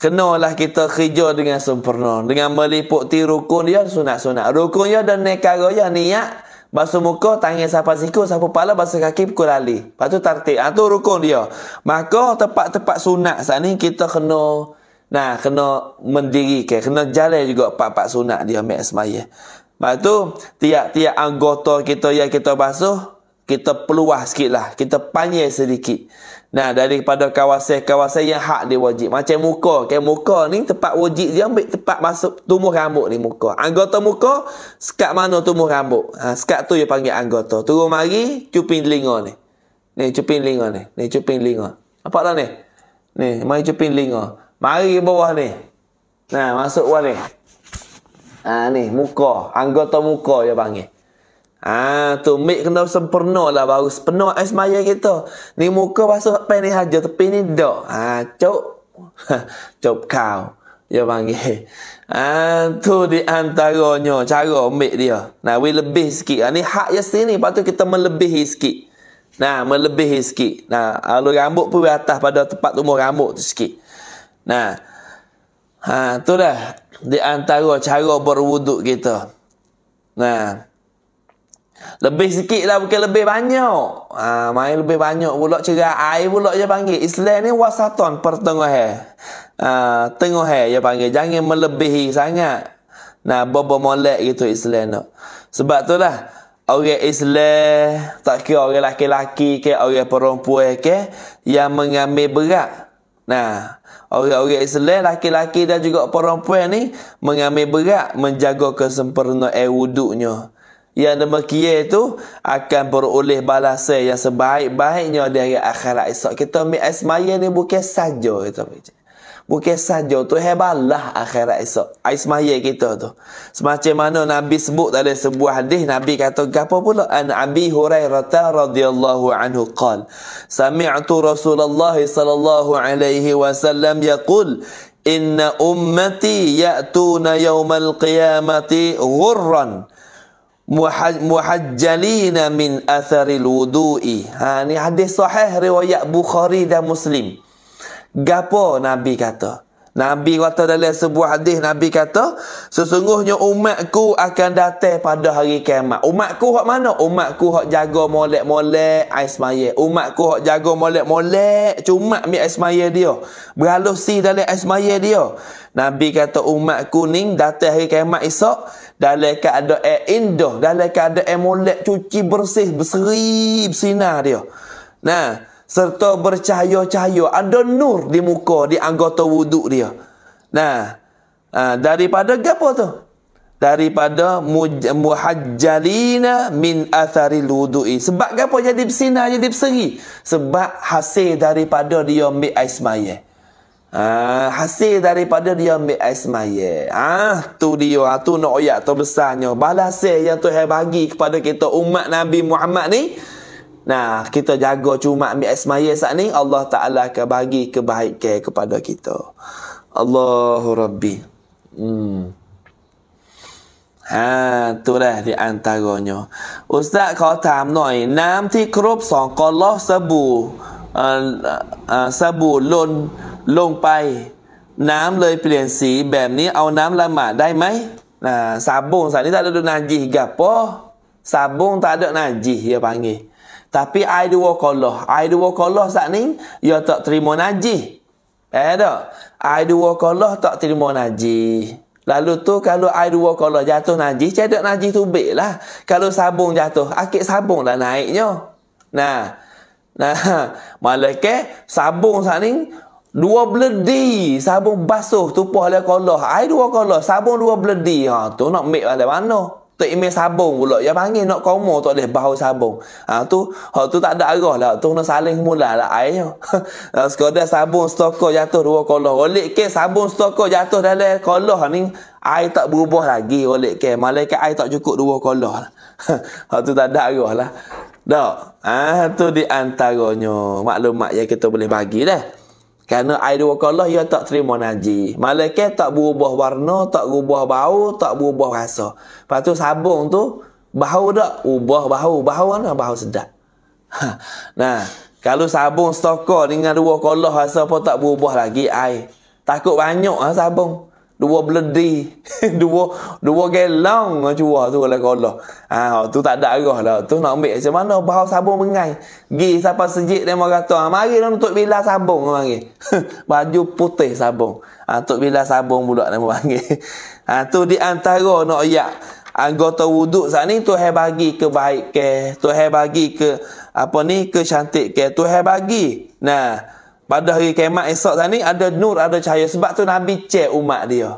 kenalah kita kerja dengan sempurna. Dengan meliputi rukun dia, sunat-sunat. Rukun dia dan nekara dia, niat, basuh muka, tangan siapa siku, siapa pala, basuh kaki, pukul lali. Lepas tu tertib. Itu ha, rukun dia. Maka tempat-tempat sunat saat ni, kita kena Nah, kena mendiri ke, kena jalan juga pak-pak sunat dia ambil semaya. Lepas tu, tiap-tiap anggota kita yang kita basuh, kita peluah sikit lah. Kita panjang sedikit. Nah, daripada kawasan-kawasan yang hak dia wajib. Macam muka. Okay, muka ni tempat wajib dia ambil tempat masuk tumbuh rambut ni muka. Anggota muka, sekat mana tumbuh rambut. Ha, sekat tu dia panggil anggota. Turun mari, cuping telinga ni. Ni, cuping telinga ni. Ni, cuping telinga. Apa lah ni? Ni, mari cuping telinga. Mari bawah ni. Nah, masuk bawah ni. Ha, ni, muka. Anggota muka dia panggil. Ah tu mik kena sempurna lah baru sepenuh air semaya kita. Ni muka basuh apa ni haja tepi ni dok. Ah cok. cok kau. Dia panggil. Ah tu di antaranya cara mik dia. Nah we lebih sikit. Ah, ni hak ya sini patu kita melebihi sikit. Nah melebihi sikit. Nah alu ah, rambut pun atas pada tempat tu mau rambut tu sikit. Nah. Ha tu dah di antara cara berwuduk kita. Nah lebih sikit lah bukan lebih banyak. Ha, main lebih banyak pula cerah air pula dia panggil. Islam ni wasatan pertengah eh. Ha, tengah eh dia panggil. Jangan melebihi sangat. Nah, bobo molek gitu Islam tu. Sebab tu lah. Orang Islam, tak kira orang lelaki-lelaki ke, orang perempuan ke, yang mengambil berat. Nah, orang-orang Islam, laki-laki dan juga perempuan ni, mengambil berat menjaga kesempurnaan wuduknya yang demikian itu akan beroleh balasan yang sebaik-baiknya di hari akhirat esok. Kita ambil ismaya ni bukan saja kita Bukan saja tu hebalah akhirat esok. Ismaya kita tu. Semacam mana Nabi sebut dari sebuah hadis Nabi kata gapo pula an Abi Hurairah radhiyallahu anhu qal sami'tu Rasulullah sallallahu alaihi wasallam yaqul inna ummati ya'tuna yawmal qiyamati ghurran muhajjalina min atharil wudu'i. Ha ni hadis sahih riwayat Bukhari dan Muslim. Gapo Nabi kata? Nabi kata dalam sebuah hadis Nabi kata sesungguhnya umatku akan datang pada hari kiamat. Umatku hak mana? Umatku hak jaga molek-molek ais maye. Umatku hak jaga molek-molek cuma mi ais maye dia. Beralusi dalam ais maye dia. Nabi kata umatku ning datang hari kiamat esok dalam keadaan indah dalam keadaan molek cuci bersih berseri bersinar dia nah serta bercahaya-cahaya ada nur di muka di anggota wuduk dia nah ha, daripada apa tu daripada muhajjalina min atharil wudu'i sebab apa jadi bersinar jadi berseri sebab hasil daripada dia ambil air semayang Uh, hasil daripada dia ambil air semaya. Ah, tu dia. Ha? Tu nak oyak tu besarnya. Balasih yang tu yang bagi kepada kita umat Nabi Muhammad ni. Nah, kita jaga cuma ambil air semaya saat ni. Allah Ta'ala akan bagi kebaikan kepada kita. Allahu Rabbi. Hmm. Ha, tu lah di antaranya. Ustaz kau tam noi, nam ti krup song kolah sebu. Uh, uh, sebu lun ลงไปน้ําเลยเปลี่ยนสีแบบนี้เอาน้ําละหมาดได้ไหมนะซาบงสานิตาเดนาจีกับปอซาบงตาเดนาจีเฮปังงี Tapi ai dua kolah. Ai dua kolah saat ni, ia tak terima naji. Eh tak? Ai dua kolah tak terima naji. Lalu tu kalau ai dua kolah jatuh naji, cedek naji tu baik lah. Kalau sabung jatuh, akik sabung dah naiknya. Nah, nah, malah ke sabung saat ni, Dua beledi sabun basuh tupah dia kolah. air dua kolah sabun dua beledi ha tu nak make balik mana? Tak imej sabun pula. Ya panggil nak komo tu boleh bau sabun. Ha tu ha tu tak ada arah lah. Tu nak saling mula lah ai. Ha, Sekodah sabun stoko jatuh dua kolah. oleh ke sabun stoko jatuh dalam kolah ni air tak berubah lagi oleh ke. ke air tak cukup dua kolah. Lah. Ha tu tak ada arah lah. Dak. Ha tu di antaranya maklumat yang kita boleh bagi dah. Kerana air dua kalah, ia tak terima naji. Malaikat tak berubah warna, tak berubah bau, tak berubah rasa. Lepas tu sabung tu, bau tak? Ubah bau. Bau mana? Bau sedap. Ha. Nah, kalau sabung stokor dengan dua kalah, rasa pun tak berubah lagi air. Takut banyak lah sabung dua beledi dua dua gelong lah cua tu lah kalau ha, tu tak ada arah lah tu nak ambil macam mana bahawa sabung mengai gi siapa sejik dia kata ha, mari lah untuk bila sabung mari baju putih sabung ha, untuk bila sabung pula dia panggil ha, tu di antara nak no, yak anggota wuduk saat ni Tuhan bagi ke ke, baik tu Tuhan bagi ke apa ni tu Tuhan bagi nah pada hari kiamat esok tadi ada nur ada cahaya sebab tu nabi cek umat dia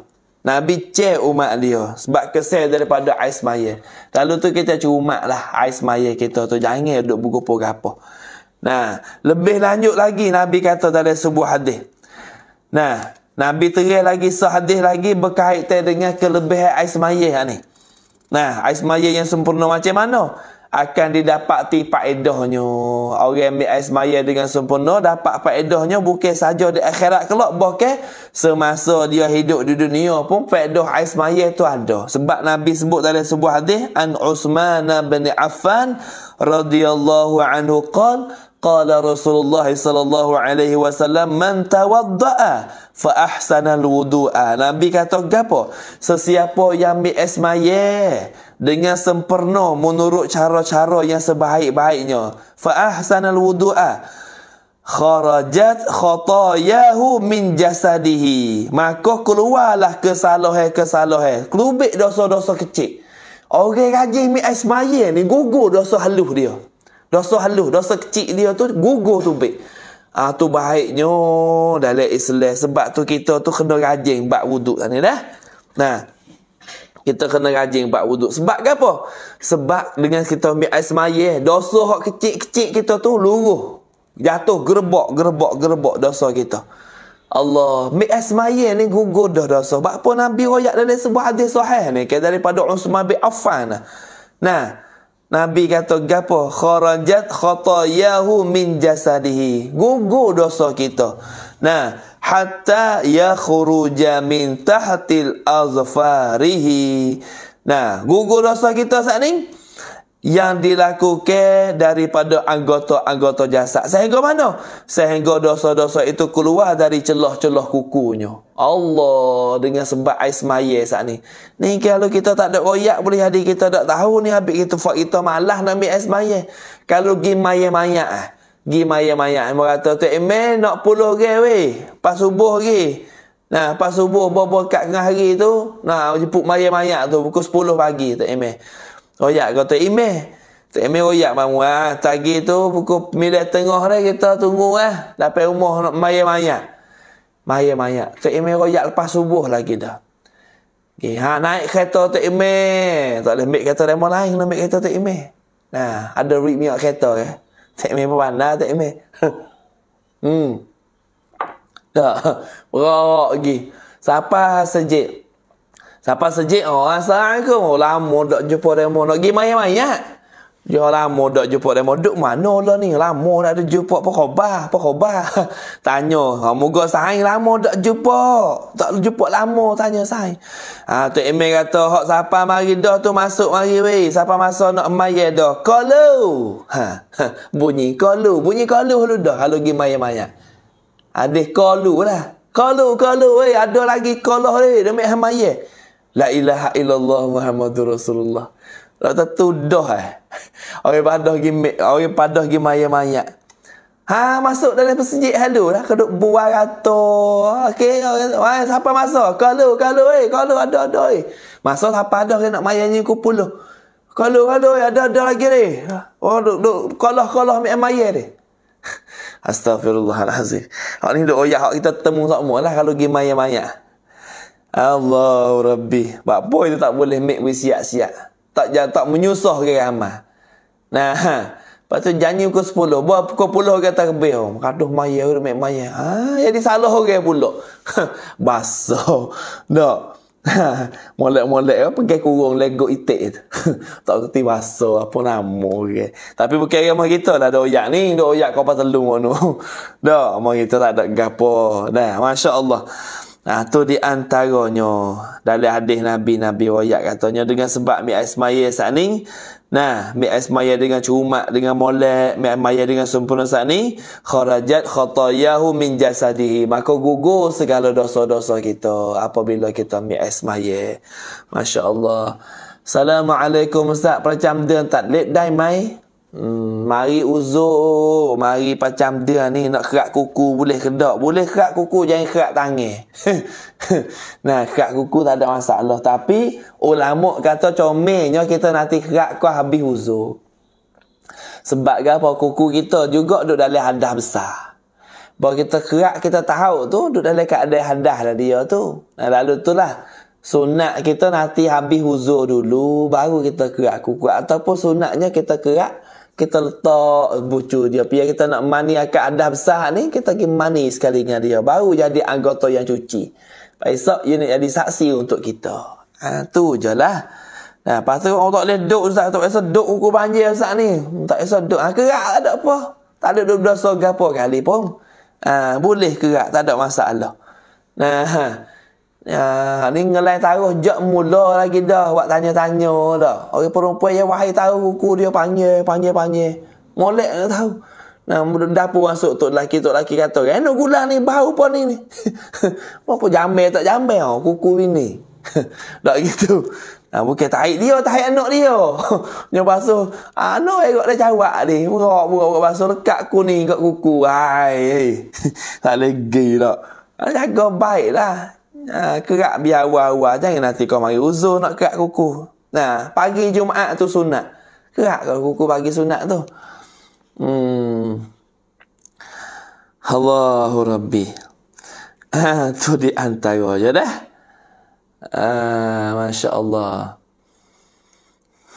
Nabi ceh umat dia sebab kesel daripada ais maya. Kalau tu kita cumak lah ais maya kita tu. Jangan duduk bergupa apa. Nah, lebih lanjut lagi Nabi kata dari sebuah hadis. Nah, Nabi terih lagi sehadis lagi berkaitan dengan kelebihan ais maya ni. Nah, ais maya yang sempurna macam mana? akan didapati faedahnya. Orang ambil air Maya dengan sempurna, dapat faedahnya bukan saja di akhirat kelak, bahkan semasa dia hidup di dunia pun faedah air semaya itu ada. Sebab Nabi sebut dalam sebuah hadis, An Usman bin Affan radhiyallahu anhu qal, qala Rasulullah sallallahu alaihi wasallam man tawadda'a fa ahsana al-wudu'a. Nabi kata gapo? Sesiapa yang ambil air dengan sempurna menurut cara-cara yang sebaik-baiknya fa ahsanal wudu'a kharajat khatayahu min jasadihi maka keluarlah kesalahan-kesalahan kelubik dosa-dosa kecil orang rajin mi asmaya ni gugur dosa halus dia dosa halus dosa kecil dia tu gugur tu baik ah tu baiknya dalam Islam sebab tu kita tu kena rajin buat wuduk sana dah nah kita kena rajin buat wuduk. Sebab ke apa? Sebab dengan kita ambil air semayah, dosa hak kecil-kecil kita tu luruh. Jatuh gerbok, gerbok, gerbok dosa kita. Allah, ambil air semayah ni gugur dah dosa. Sebab apa Nabi royak dalam sebuah hadis sahih ni? Kayak daripada Usman bin Affan. Nah, Nabi kata gapo kharajat khatayahu min jasadihi gugur dosa kita nah hatta yakhruja min tahtil azfarihi. Nah, gugur dosa kita saat ni yang dilakukan daripada anggota-anggota jasad. Sehingga mana? Sehingga dosa-dosa itu keluar dari celah-celah kukunya. Allah dengan sebab air semaya saat ni. Ni kalau kita tak ada royak boleh hadir kita tak tahu ni habis kita fak kita malah nak ambil air semaya. Kalau pergi maya-maya ah gi mayat-mayat dia kata tu Imel nak puluh ge weh pas subuh lagi. nah pas subuh bobo kat tengah hari tu nah jemput maya mayat tu pukul 10 ah. pagi tu Imel royak kata Imel tu Imel royak mamu ah tadi tu pukul milik tengah dah kita tunggu ah dapat rumah nak maya mayat maya mayat tu Imel royak lepas subuh lagi dah Okay, ha, naik kereta tu ime. tak boleh ambil kereta dia lain nak ambil kereta tu ime. nah ada read me out kereta ya eh? tak main apa pandai tak main hmm tak berok lagi siapa sejik siapa sejik oh assalamualaikum oh lama tak jumpa dia mau nak pergi main-main ya? Ya lama dok jumpa demo duk mana lah ni lama dak ada jumpa apa khabar apa khabar tanya ha moga sai lama dak jumpa tak jumpa lama tanya sai ha tu email kata hak siapa mari dah tu masuk mari wei siapa masuk nak maya dah kalu ha, bunyi kalu bunyi kalu lu dah halu gi maya-maya ade kalu lah kalu kalu wei ada lagi kalu wei demi maya la ilaha illallah muhammadur rasulullah Lata tu doh eh. Orang padah gi orang padah gi maya-maya. Ha masuk dalam masjid halu lah kedok buang rata. Okey, okay. siapa masuk? Kalau kalau eh, kalau ada ada eh. Masuk siapa dah nak mayanya ku pulu. Kalau kalau eh, ada ada lagi ni. Oh duk duk kalah-kalah mi maya ni. Astagfirullahalazim. Hak ni duk oyah hak kita temu semua lah kalau gi maya-maya. Allahu Rabbi. Bapak tu tak boleh make wisiak-siak tak jangan tak menyusahkan amal. Nah, ha. lepas tu janji pukul 10. Buat pukul 10 kata kebih. Oh, Kaduh maya, urmik maya. Ha, jadi salah orang okay, pula. Ha, basuh. Tak. Ha, molek-molek apa pergi kurung Lego itik itu. tak kerti basuh apa nama okay. Tapi bukan yang macam kita lah doyak ni, oyak kau pasal lu ngono. Dah, macam kita tak ada gapo. Nah, masya-Allah. Nah, tu di antaranya dalam hadis Nabi-Nabi wayak katanya dengan sebab mi ismaya saat ni, nah, mi ismaya dengan cumak, dengan molek, mi ismaya dengan sempurna saat ni, kharajat khatayahu min jasadihi. Maka gugur segala dosa-dosa kita apabila kita mi ismaya. Masya Allah. Assalamualaikum Ustaz. Percam dia tak dai mai. Hmm, mari uzur, mari macam dia ni nak kerak kuku boleh ke Boleh kerak kuku jangan kerak tangis. nah, kerak kuku tak ada masalah tapi ulama kata comelnya kita nanti kerak kau habis uzur. Sebab apa kuku kita juga duduk dalam hadah besar. Bahawa kita kerak kita tahu tu duduk dalam keadaan hadah lah dia tu. Nah, lalu lah sunat kita nanti habis uzur dulu baru kita kerak kuku ataupun sunatnya kita kerak kita letak bucu dia. Pia kita nak mani akan ada besar ni, kita pergi mani sekali dengan dia. Baru jadi anggota yang cuci. Esok, you nak jadi saksi untuk kita. Ha, tu jelah. Nah, ha, lepas tu, orang tak boleh duduk, Ustaz. Tak biasa duduk hukum banjir, Ustaz ni. Tak biasa duduk. Ha, kerak tak ada apa. Tak ada duduk-duduk sorga apa kali pun. Ha, boleh kerak, tak ada masalah. Nah, ha. ha. Ah, ni ngelai taruh jak mula lagi dah buat tanya-tanya dah. Orang perempuan yang wahai tahu ku dia panggil, panggil, panggil. Molek dia tahu. Nah, dapur masuk tu laki tu laki kata, eh no gula ni bau apa ni ni?" apa jambe tak jambe oh, kuku ini. tak gitu. Nah, bukan tahi dia, tahi anak dia. Nya baso, "Ano ah, eh, ego dah jawab ni, murak murak baso lekat ku ni kat kuku." Hai. tak lagi dak. Jaga baik lah ha, kerak biar awal-awal jangan nanti kau mari uzur nak kerak kuku nah pagi jumaat tu sunat kerak kau kuku pagi sunat tu hmm Allahu Rabbi ha, tu di antara je dah ha, Masya Allah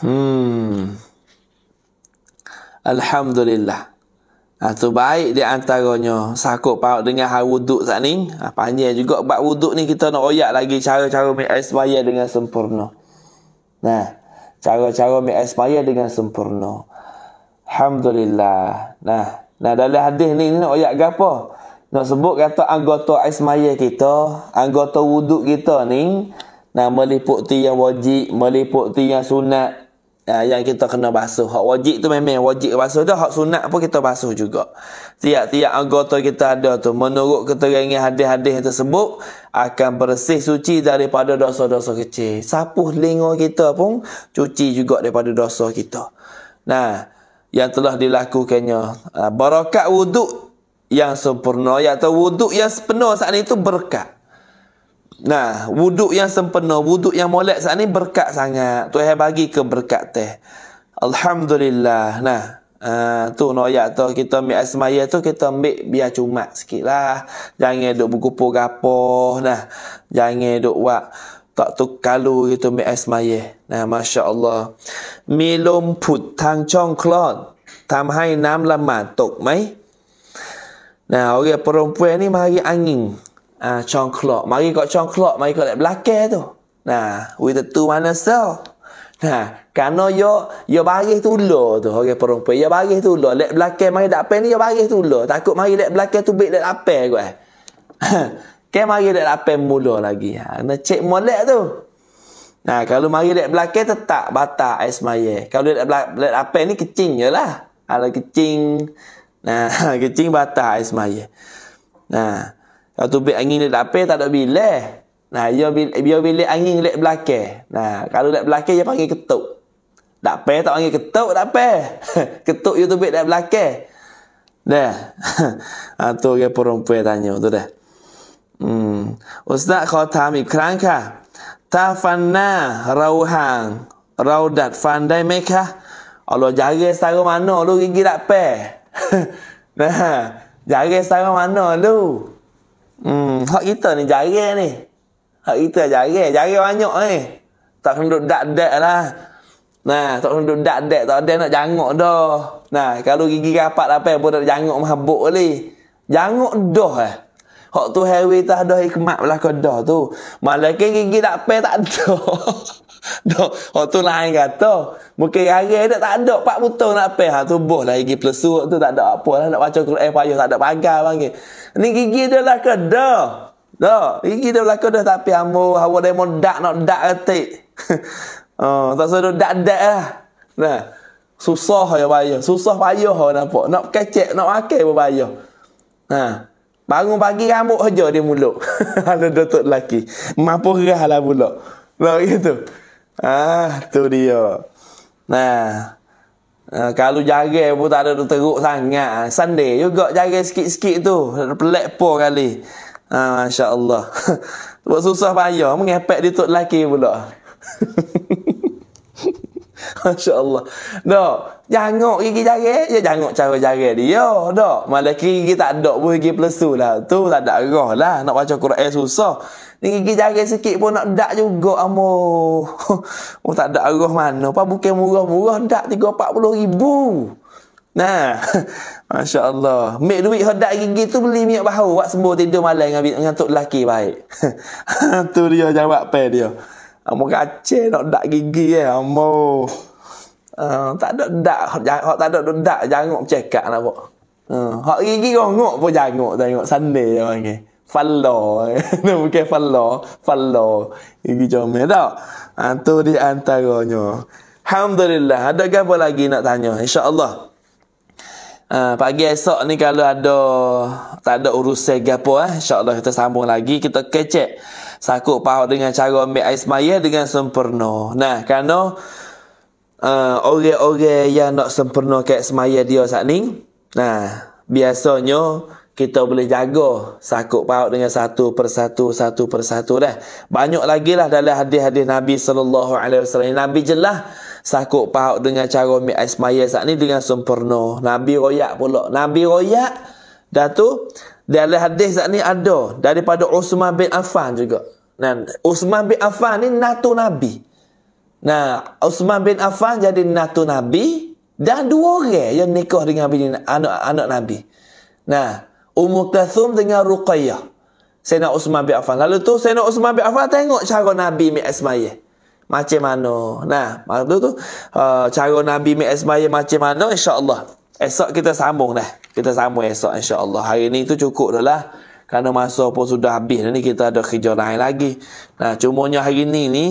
hmm Alhamdulillah Ha, tu baik di antaranya sakut paut dengan hal wuduk saat ni. Ha, panjang juga bab wuduk ni kita nak oyak lagi cara-cara mi asmaya dengan sempurna. Nah, cara-cara mi asmaya dengan sempurna. Alhamdulillah. Nah, nah dalam hadis ni, ni nak oyak gapo? Nak sebut kata anggota asmaya kita, anggota wuduk kita ni, nah meliputi yang wajib, meliputi yang sunat, Ha, yang kita kena basuh. Hak wajib tu memang wajib basuh dah. Hak sunat pun kita basuh juga. Tiap-tiap anggota kita ada tu. Menurut keterangan hadis-hadis yang tersebut. Akan bersih suci daripada dosa-dosa kecil. Sapu lingo kita pun. Cuci juga daripada dosa kita. Nah. Yang telah dilakukannya. Ha, barakat wuduk yang sempurna. Atau wuduk yang sepenuh saat itu berkat. Nah, wuduk yang sempena, wuduk yang molek saat ni berkat sangat. Tu yang bagi ke berkat teh. Alhamdulillah. Nah, uh, tu nak ayat tu, kita ambil asmaya tu, kita ambil biar cuma sikit lah. Jangan duk berkupu gapoh. Nah, jangan duk buat tak tu kalu gitu ambil asmaya. Nah, Masya Allah. Milum put tang chong klon. Tam hai nam lama tok mai. Nah, orang okay, perempuan ni mari angin uh, Chong Clock. Mari kat Chong Clock, mari kat belakang tu. Nah, with the two mana so. Nah, kerana yo yo baris tu lo tu, okey perempuan. Yo baris tu lo, lek belakang mari dak pen ni yo baris tu lo. Takut mari lek belakang tu bek lek ape aku eh. eh? Ke kan mari lek ape mula lagi. Ha, kena cek molek tu. Nah, kalau mari lek belakang tetap bata, air semaya. Kalau lek lek ape ni kecing jelah. Ala kecing. Nah, kecing bata air semaya. Nah, kalau tubik angin dia tak apa, tak ada bilik. Nah, dia bilik, dia bilik angin lek belakang. Nah, kalau lek belakang dia panggil ketuk. Tak apa, tak panggil ketuk, tak apa. ketuk YouTube tubik lek belakang. Dah. ha, ah, tu orang perempuan tanya, tu dah. Hmm. Ustaz kau tahu mi kerangka tafanna rauhang raudat fandai mekah Allah jaga setara mana lu gigi tak pair nah jaga setara mana lu Hmm, hak kita ni jarang ni. Hak kita jarang, jarang banyak ni. Eh. Tak kena duduk dak-dak lah. Nah, tak kena duduk dak-dak, tak ada nak jangok dah. Nah, kalau gigi rapat lah, apa pun nak jangok mabuk ni. Jangok dah eh. Hak tu hewi tak ada hikmat belakang dah tu. Malah gigi tak apa tak ada. Dok, hak tu lain kata. Mungkin garis tak tak ada pak putung nak pe ha tubuh lah gigi pelesuk tu tak ada apa lah nak baca Quran payah tak ada pagar bang. Ni gigi dia lah ke dah. Dok, gigi dia belaka dah tapi ambo hawa dia mau dak nak dak retik. oh, tak sedo dak dak lah. Nah. Susah ya payah. Susah payah ha nampak. Nak kecek, nak makan pun payah. Ha. Bangun pagi rambut saja dia mulut, Ada datuk laki, Mampu lah mulut, Lah gitu. Ah, tu dia. Nah. Uh, kalau jaga pun tak ada teruk sangat. Ah, Sunday juga jaga sikit-sikit tu. Pelik pun kali. Ah, uh, Masya Allah. Buat susah payah. Mengepek dia tu lelaki pula. Masya Allah. Dok, jangok gigi jaga. Ya, jangok cara jaga dia. Dok, malah kiri tak ada pun gigi pelesu lah. Tu tak ada roh lah. Nak baca Quran susah. Gigi jari sikit pun nak dak juga amo. Oh tak ada arah mana. Apa bukan murah-murah dak 340 ribu. Nah. Masya-Allah. Mek duit hodak gigi tu beli minyak bahu buat sembuh tidur malam dengan dengan tok lelaki baik. tu dia jawab pe dia. Amo kacau nak dak gigi eh amo. Uh, ah, tak ada dak hak tak ada dak jangan cekak nak lah, buat. Uh, hak gigi kau ngok pun jangan tengok sandi je panggil fallo bukan fallo fallo ini jomel tak itu ah, di antaranya Alhamdulillah ada apa lagi nak tanya insyaAllah Uh, pagi esok ni kalau ada tak ada urusan gapo eh insyaallah kita sambung lagi kita kecek sakuk pahok dengan cara ambil ais maya dengan sempurna nah kerana uh, orang-orang yang nak sempurna ke semaya dia saat ni nah biasanya kita boleh jaga sakuk paut dengan satu persatu satu persatu dah banyak lagi lah dalam hadis-hadis Nabi sallallahu alaihi wasallam Nabi jelah sakuk paut dengan cara mi asmaya saat ni dengan sempurna Nabi royak pula Nabi royak dah tu dalam hadis saat ni ada daripada Uthman bin Affan juga dan Uthman bin Affan ni natu Nabi nah Uthman bin Affan jadi natu Nabi dan dua orang yang nikah dengan anak-anak Nabi nah Ummu Kathum dengan Ruqayyah. Sayyidina Usman bin Affan. Lalu tu Sayyidina Usman bin Affan tengok cara Nabi mi asmaye. Macam mana? Nah, waktu tu uh, cara Nabi mi asmaye macam mana insya-Allah. Esok kita sambung dah. Kita sambung esok insya-Allah. Hari ni tu cukup dah lah. Kerana masa pun sudah habis Ini kita ada kerja lain lagi. Nah, cumanya hari ni ni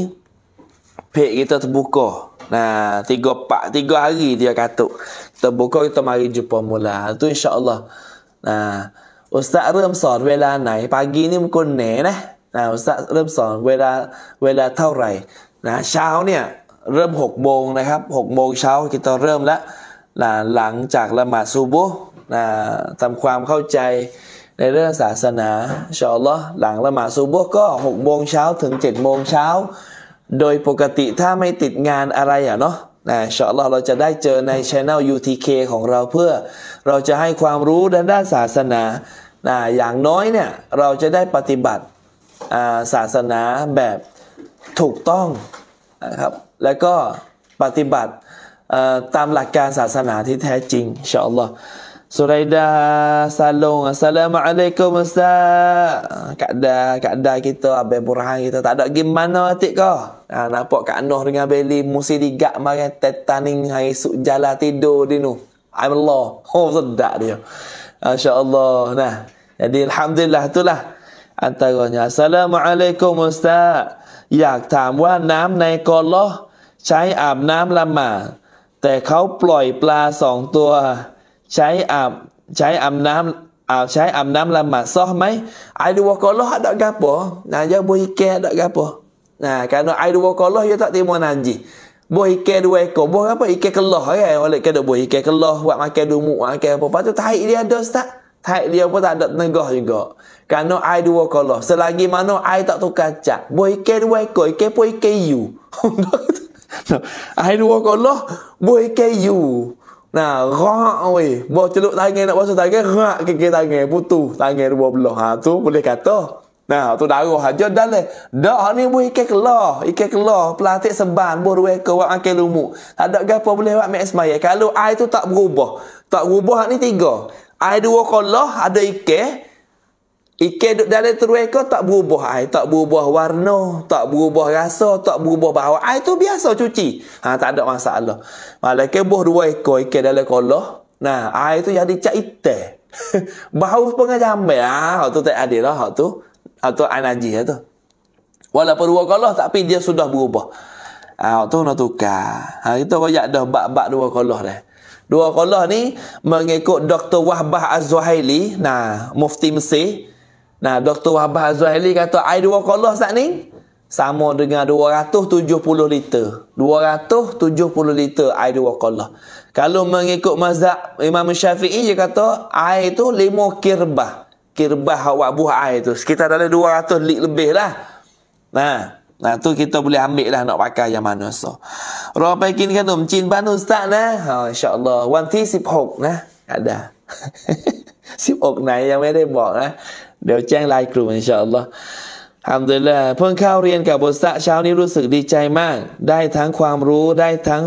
pek kita terbuka. Nah, tiga pak tiga hari dia katuk. Terbuka kita mari jumpa mula. Tu insya-Allah. นะอุตสห์เริ่มสอนเวลาไหนปากีนี่มันกลเหนนะนะอุตสห์เริ่มสอนเวลาเวลาเท่าไหร่นะเช้าเนี่ยเริ่ม6โมงนะครับ6โมงเช้ากิตอเริ่มแล้วนะหลังจากละหมาดซูบบนะทำความเข้าใจในเรื่องศาสนาชอลล์หลังละหมาดซูบุก็6โมงเช้าถึง 7 โมงเช้า โดยปกติถ้าไม่ติดงานอะไรอ่ะเนาะนะอัลลอฮ์เราจะได้เจอในชงยูท UTK ของเราเพื่อ เราจะให้ความรู้ด้านด้านศาสนานะอย่างน้อยเนี่ยเราจะได้ปฏิบัติศาสนาแบบถูกต้องนะครับแล้วก็ปฏิบัติตามหลักการศาสนาที่แท้จริงอัลลอฮ์ Suraida Salong Assalamualaikum Ustaz Kak Dah Kak Dah kita Abang Burhan kita Tak ada gimana atik kau ha, Nampak Kak Noh dengan Beli Mesti digak makan Tetaning Hari suk jala tidur di nu I'm Allah Oh sedap dia Asya Allah Nah Jadi Alhamdulillah itulah Antaranya Assalamualaikum Ustaz Yak tam wa nam nai kolo Chai ab nam lama Tak kau ploy pla song tua ใช้อาบใช้อาบน้ำอาใช้อาบน้ำละหมาดซอไหมไอ้ดูว่ากอลอฮ์ดอกกะปอนะยาบุยแกดอกกะปอนะการนั้นไอ้ดูว่ากอลอฮ์ยาตัดที่มันนจีบุยแกด้วยก็บุยกะปออีแกกัลลอฮ์ไงอะไรแกดูบุยแกกัลลอฮ์ว่ามาแกดูมุอาแกปอปัจจุบันไทยเรียนดอสตะไทยเรียนภาษาดอกนึงก็ยังก็การนั้นไอ้ดูว่ากอลอฮ์สลากีมันนั้นไอ้ตัดตุกัจจะบุยแกด้วยก็ไอ้แกปอไอ้แกอยู่ไอ้ดูว่ากอลอฮ์บุยแกอยู่ Nah, rak weh. Buah celup tangan nak basuh tangan, rak kaki tangan. Putuh tangan dua belah. Ha, tu boleh kata. Nah, tu darah aja dah leh. Dah ni buih ikan kelah. Ikan kelah. Pelantik seban. Buh ruwe ke wak akil umuk. Tak ada gapa boleh wak mek semaya. Kalau air tu tak berubah. Tak berubah ni tiga. Air dua kelah ada ikan. Ikan duduk dalam teruai kau tak berubah air, tak berubah warna, tak berubah rasa, tak berubah bau. Air tu biasa cuci. Ha, tak ada masalah. Malaikan buah dua ekor ikan dalam kolah. Nah, air tu jadi cak itih. bau sepengah jambai. Ha, hak tu tak ada lah hak tu. Atau anaji lah tu. Walaupun dua kolah tapi dia sudah berubah. Ha, hak tu nak tukar. Ha, kita banyak dah bak-bak dua kolah dah. Dua kolah ni mengikut Dr. Wahbah Az-Zuhaili. Nah, Mufti Mesir. Nah, Dr. Wahbah Zuhaili kata air dua kolah saat ni sama dengan 270 liter. 270 liter air dua kolah. Kalau mengikut mazhab Imam Syafi'i dia kata air itu lima kirbah. Kirbah awak buah air itu. Sekitar dalam 200 lit lebih lah. Nah, nah tu kita boleh ambil lah nak pakai yang mana so. Rapa kini kan tu mencin ban ustaz lah Ha oh, Wanti sip hok nah. Ada. sip hok nah yang mereka bawa nah. เดี๋ยวแจ้งไลน์กลุ่มอินชาอัลลอฮ์ทำดีแล้เพิ่งเข้าเรียนกับบทสะเช้านี้รู้สึกดีใจมาก ได้ทั้งความรู้ได้ทั้ง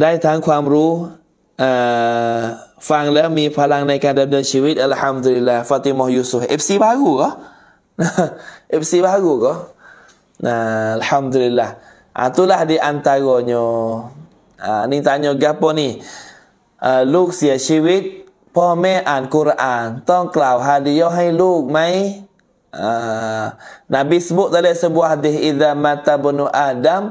ได้ทั้งความรู้ฟังแล้วมีพลังในการดำเนินชีวิตอัลฮัมดุลิลลาห์ฟาติมอยูซุฟเอฟซีบากูก็เอฟซีบาฮูก็อัลฮัมดุลิลลาห์ Itulah ด i อันต r โกโย Ha, n า t a n า a gapo ni? Uh, l ล k กเสียชีวิตพ่อแม่อ่านกุรอานต้องกล่าวฮาดียะให้ลูกไหมนบีสบุตได้สบวะดีอิดามาตาบนุอาดัม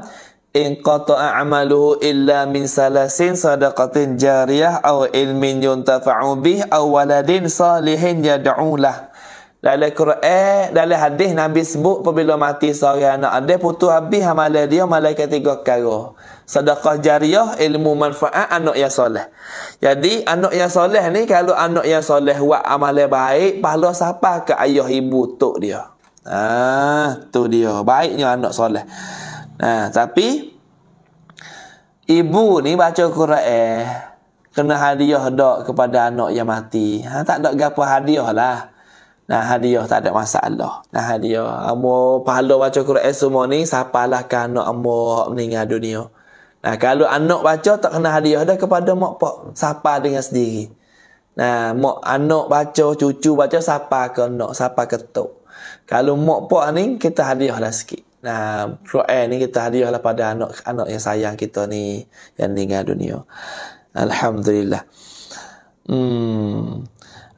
อินกอตอามาลูอิลลามินซาลาซินซาดะกตินจาริยะอวอิลมินยุนตาฟะอูบิอววาลาดินซาลิฮินยาดูละ dalam Quran, dalam hadis Nabi sebut apabila mati seorang anak ada putus habis amal dia malaikat tiga perkara. Sedekah jariah, ilmu manfaat anak yang soleh. Jadi anak yang soleh ni kalau anak yang soleh buat amal baik, pahala siapa ke ayah ibu tok dia. Ah, tu dia. Baiknya anak soleh. Nah, ha, tapi ibu ni baca Quran kena hadiah dak kepada anak yang mati. Ha, tak ada gapo hadiah lah. Nah hadiah tak ada masalah. Nah hadiah. Amo pahala baca Quran semua ni sapalah kan anak amo meninggal dunia. Nah kalau anak baca tak kena hadiah dah kepada mak pak sapa dengan sendiri. Nah mak anak baca cucu baca sapa ke anak sapa ke tok. Kalau mak pak ni kita hadiah lah sikit. Nah Quran ni kita hadiah lah pada anak-anak yang sayang kita ni yang meninggal dunia. Alhamdulillah. Hmm.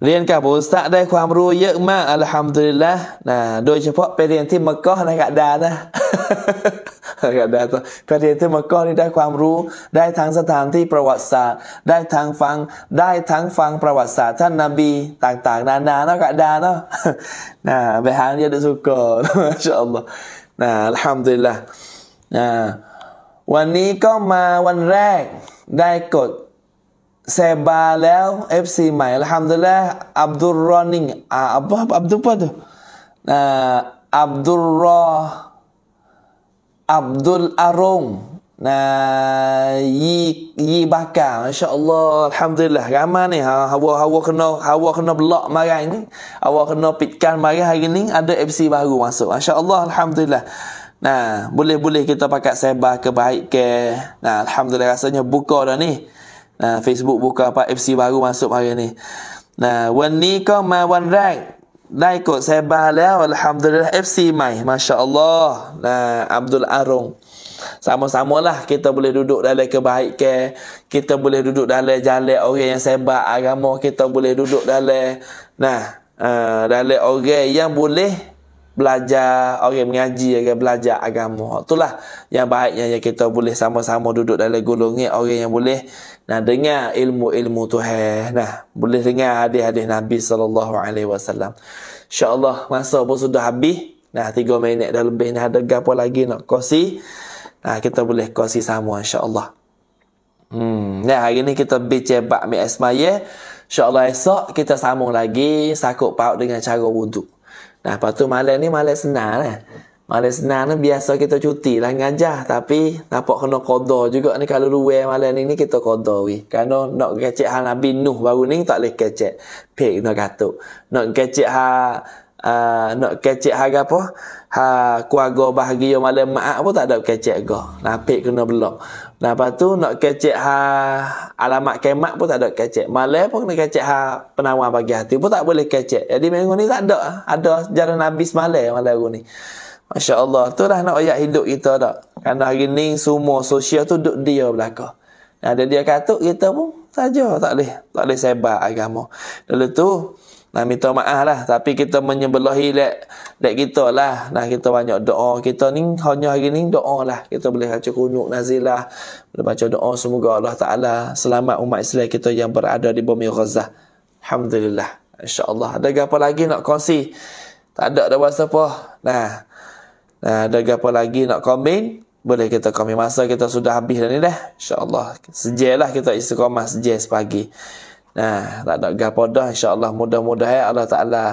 เรียนกับอุสตะได้ความรู้เยอะมากอัลฮัมดุลิลละนะ โดยเฉพาะไปเรียนที่มักกะนกะดานะกะดาตัไปเรียนที่มักกะนี่ได้ความรู้ได้ทั้งสถานที่ประวัติศาสตร์ ได้ทั้งฟังได้ทั้งฟังประวัติศาสตร์ท่านนบีต่างๆนานาเนาะกะดาเนาะนะไปหาเยอะสุกอนะชอัลลอฮ์นะอัลฮัมดุลิลละนะวันนี้ก็มาวันแรกได้กดสบาแล้ว FC ใหม่แล้วทำดูแลอับดุลรอนิงอาบับอับดุปะดูอับดุลรออับดุลอารงนะยียีบักกาอัลลอฮ์ทำดูแลกันมาเนี่ยฮะฮาวฮาวคนนอฮาวคนนอบล็อกมาไงนี่ฮาวคนนอปิดการมาไงไงนี่อันเดอร์ FC บาฮูมาสุอัลลอฮ์ทำดูแลนะบุเล่บุเล่คิดต่อไปกับเซบาเก็บไปเก๋นะทำดูแลกันสัญญาบุกอดอันนี้ Nah, Facebook buka apa FC baru masuk hari ni. Nah, wan ni ko ma wan rank. Dai ko sebah leo alhamdulillah FC mai. Masya-Allah. Nah, Abdul Arung. sama sama lah kita boleh duduk dalam kebaikan, kita boleh duduk dalam jalan orang yang sebab agama, kita boleh duduk dalam nah, uh, dalam orang yang boleh belajar, orang mengaji agar belajar agama. Itulah yang baiknya yang kita boleh sama-sama duduk dalam golongan orang yang boleh Nah dengar ilmu-ilmu Tuhan. Nah boleh dengar hadis-hadis Nabi saw. alaihi Insya-Allah masa pun sudah habis. Nah tiga minit dah lebih ni ada apa lagi nak kongsi? Nah kita boleh kongsi sama insya-Allah. Hmm, nah hari ni kita bincang bab mi asmaye. Insya-Allah esok kita sambung lagi sakut paut dengan cara wuduk. Nah, lepas tu malam ni malam senang lah. Eh? Malam senang ni biasa kita cuti lah ngajar. Tapi nampak kena kodoh juga ni kalau luwe malam ni kita kodoh weh. Kerana nak kecek hal Nabi Nuh baru ni tak boleh kecek. Pek nak katuk. Nak kecek hal... Uh, ha, nak kecek hal apa? Ha, kuaga bahagia malam maak pun tak ada kecek go. Napik kena belok. Lepas tu nak kecek hal? alamat kemak pun tak ada kecek. Malam pun kena kecek hal penawar bagi hati pun tak boleh kecek. Jadi minggu ni tak ada. Ada jalan habis malam malam ni. Masya Allah, tu lah nak ayat hidup kita tak. Karena hari ni semua sosial tu duduk dia belakang. Ada dia katuk, kita pun saja tak boleh. Tak boleh sebab agama. Lalu tu, nak minta maaf lah. Tapi kita menyebelahi lek, lek kita lah. Nah, kita banyak doa. Kita ni hanya hari ni doa lah. Kita boleh baca kunyuk nazilah. Boleh baca doa. Semoga Allah Ta'ala selamat umat Islam kita yang berada di bumi Gaza. Alhamdulillah. InsyaAllah. Ada apa lagi nak kongsi? Tak ada ada apa-apa. Nah. Nah, eh, ada apa lagi nak komen? Boleh kita komen. Masa kita sudah habis dah ni dah. InsyaAllah. Sejailah kita istiqomah sejail sepagi. Nah, tak ada apa dah. InsyaAllah mudah-mudahan ya, Allah Ta'ala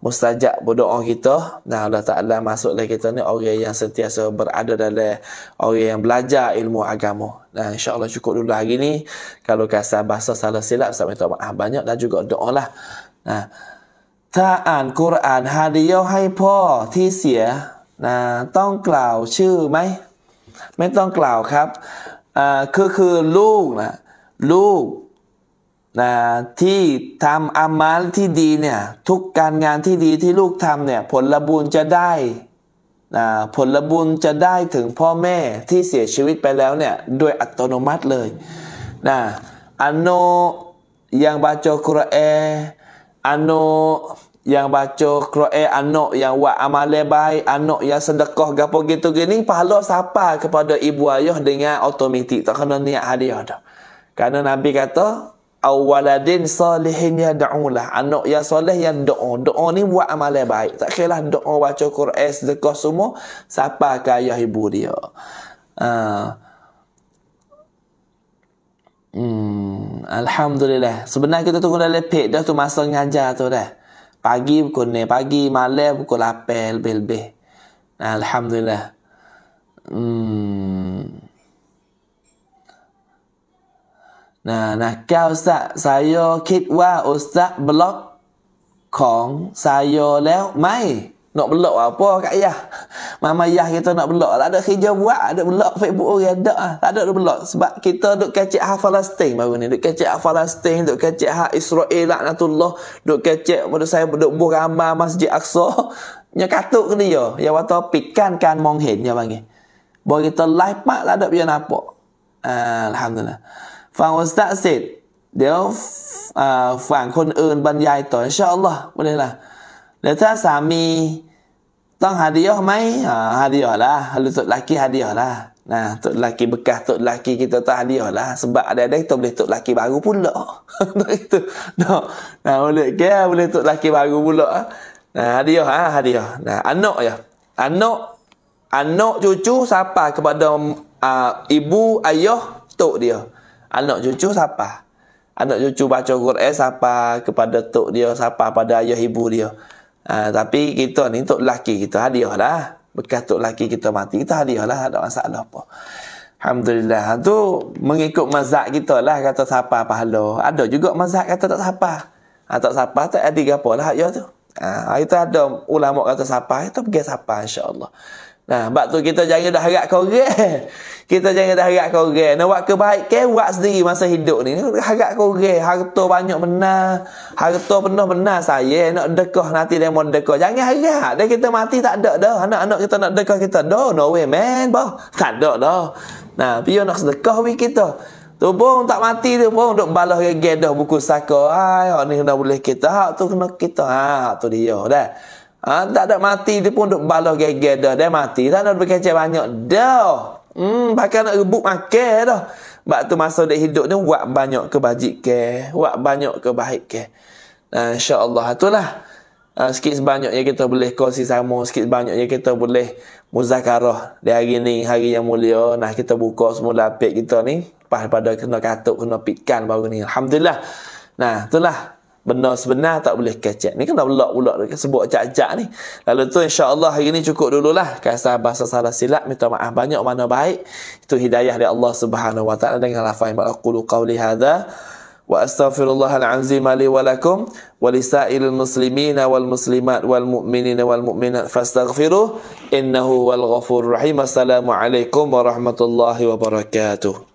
mustajab berdoa kita. Nah, Allah Ta'ala masuklah kita ni orang yang sentiasa berada dalam orang yang belajar ilmu agama. Nah, InsyaAllah cukup dulu hari ni. Kalau kasa bahasa salah silap, saya minta maaf banyak dan juga doa lah. Nah, ta'an Quran hadiyah, hai po, tisya. นะต้องกล่าวชื่อไหมไม่ต้องกล่าวครับอ่าคือ คือลูกนะลูกนะที่ทำอามัลที่ดีเนี่ยทุกการงานที่ดีที่ลูกทำเนี่ยผลบุญจะได้นะผลบุญจะได้ถึงพ่อแม่ที่เสียชีวิตไปแล้วเนี่ยโดยอัตโนมัติเลยนะอันโนยังบาโจครเออันโน yang baca Quran anak yang buat amalan baik anak yang sedekah gapo gitu gini pahala siapa kepada ibu ayah dengan otomatik tak kena niat hadiah dah kerana nabi kata awwaladin salihin yad'ulah anak yang soleh yang doa doa ni buat amalan baik tak kiralah doa baca Quran sedekah semua siapa ke ayah ibu dia uh. Hmm, Alhamdulillah. Sebenarnya kita tunggu dah lepek dah tu masa ngajar tu dah. Pagi pukul ni. Pagi malam pukul 8 lebih-lebih. Alhamdulillah. Hmm. Nah, nah, kau ustaz, saya kira ustaz blok kong saya lew, mai nak belok apa kat ayah mama ayah kita nak belok tak ada kerja buat ada belok Facebook orang tak ada tak ada belok sebab kita duk kecek hafalan baru ni duk kecek hafalan duk kecek hak Israel laknatullah duk kecek pada saya duk buh ramai masjid Aqsa nya katuk ke dia yang waktu pikan kan, kan monghen nya panggil bagi kita live pak tak ada biar nampak ah, alhamdulillah Fang Ustaz said dia uh, ah, Fang kon eun bandai tu insyaallah boleh lah tak, suami Tang hadiah mai, ha, hadiah lah. Lalu tok lelaki hadiah lah. Nah, tok lelaki bekas, tok lelaki kita tu hadiah lah. Sebab ada-ada kita boleh tok lelaki baru pula. Tak itu. Nah, nah boleh ke? Lah, boleh tok lelaki baru pula. Nah, hadiah ha, hadiah. Nah, anak ya. Anak anak cucu siapa kepada uh, ibu ayah tok dia. Anak cucu siapa? Anak cucu baca Quran siapa kepada tok dia, siapa pada ayah ibu dia. Ha, tapi kita ni untuk lelaki kita hadiah lah. Bekas untuk lelaki kita mati, kita hadiah lah. Tak ada masalah apa. Alhamdulillah. Itu ha, mengikut mazhab kita lah. Kata siapa pahala. Ada juga mazhab kata tak siapa. Ha, tak siapa tak ada apa lah. Ya tu. Ha, itu ada ulama kata siapa. Itu pergi siapa insyaAllah. Nah, sebab tu kita jangan dah harap korang. Kita jangan dah harap korang. Nak buat kebaikan, buat sendiri masa hidup ni. Harap korang. Harta banyak benar. Harta penuh benar saya. Nak dekoh nanti dia mau dekoh. Jangan harap. Dan kita mati tak ada dah. Anak-anak kita nak dekoh kita. Do, no way man. Bah, tak ada dah. Nah, biar nak sedekah we kita. Tu pun tak mati dia pun. Duk balas gedah buku saka. Ay, ni dah boleh kita. Hak tu kena kita. Hak ah, tu dia. Dah. Ha, tak ada mati dia pun duk balah geger dah. Dia mati. Tak ada berkecil banyak. Dah. Hmm, bakal nak rebut makan dah. Sebab tu masa dia hidup ni, buat banyak kebajikan. Buat banyak kebaikan. Ha, nah, Allah ha, Itulah. Ha, sikit sebanyak yang kita boleh kongsi sama. Sikit sebanyak yang kita boleh muzakarah. Di hari ni, hari yang mulia. Nah, kita buka semula lapik kita ni. Pada kena katuk, kena pikan baru ni. Alhamdulillah. Nah, itulah benar sebenar tak boleh kecek. Ni kan dah belak pula sebut cak-cak ni. Lalu tu insya-Allah hari ni cukup dululah. Kasar bahasa salah silap minta maaf banyak mana baik. Itu hidayah dari Allah Subhanahu wa taala dengan lafaz ma aqulu qawli hadza wa astaghfirullah al-azim li wa lakum wa li sa'il muslimin wal muslimat wal mu'minin wal mu'minat fastaghfiruh innahu wal ghafurur rahim. Assalamualaikum warahmatullahi wabarakatuh.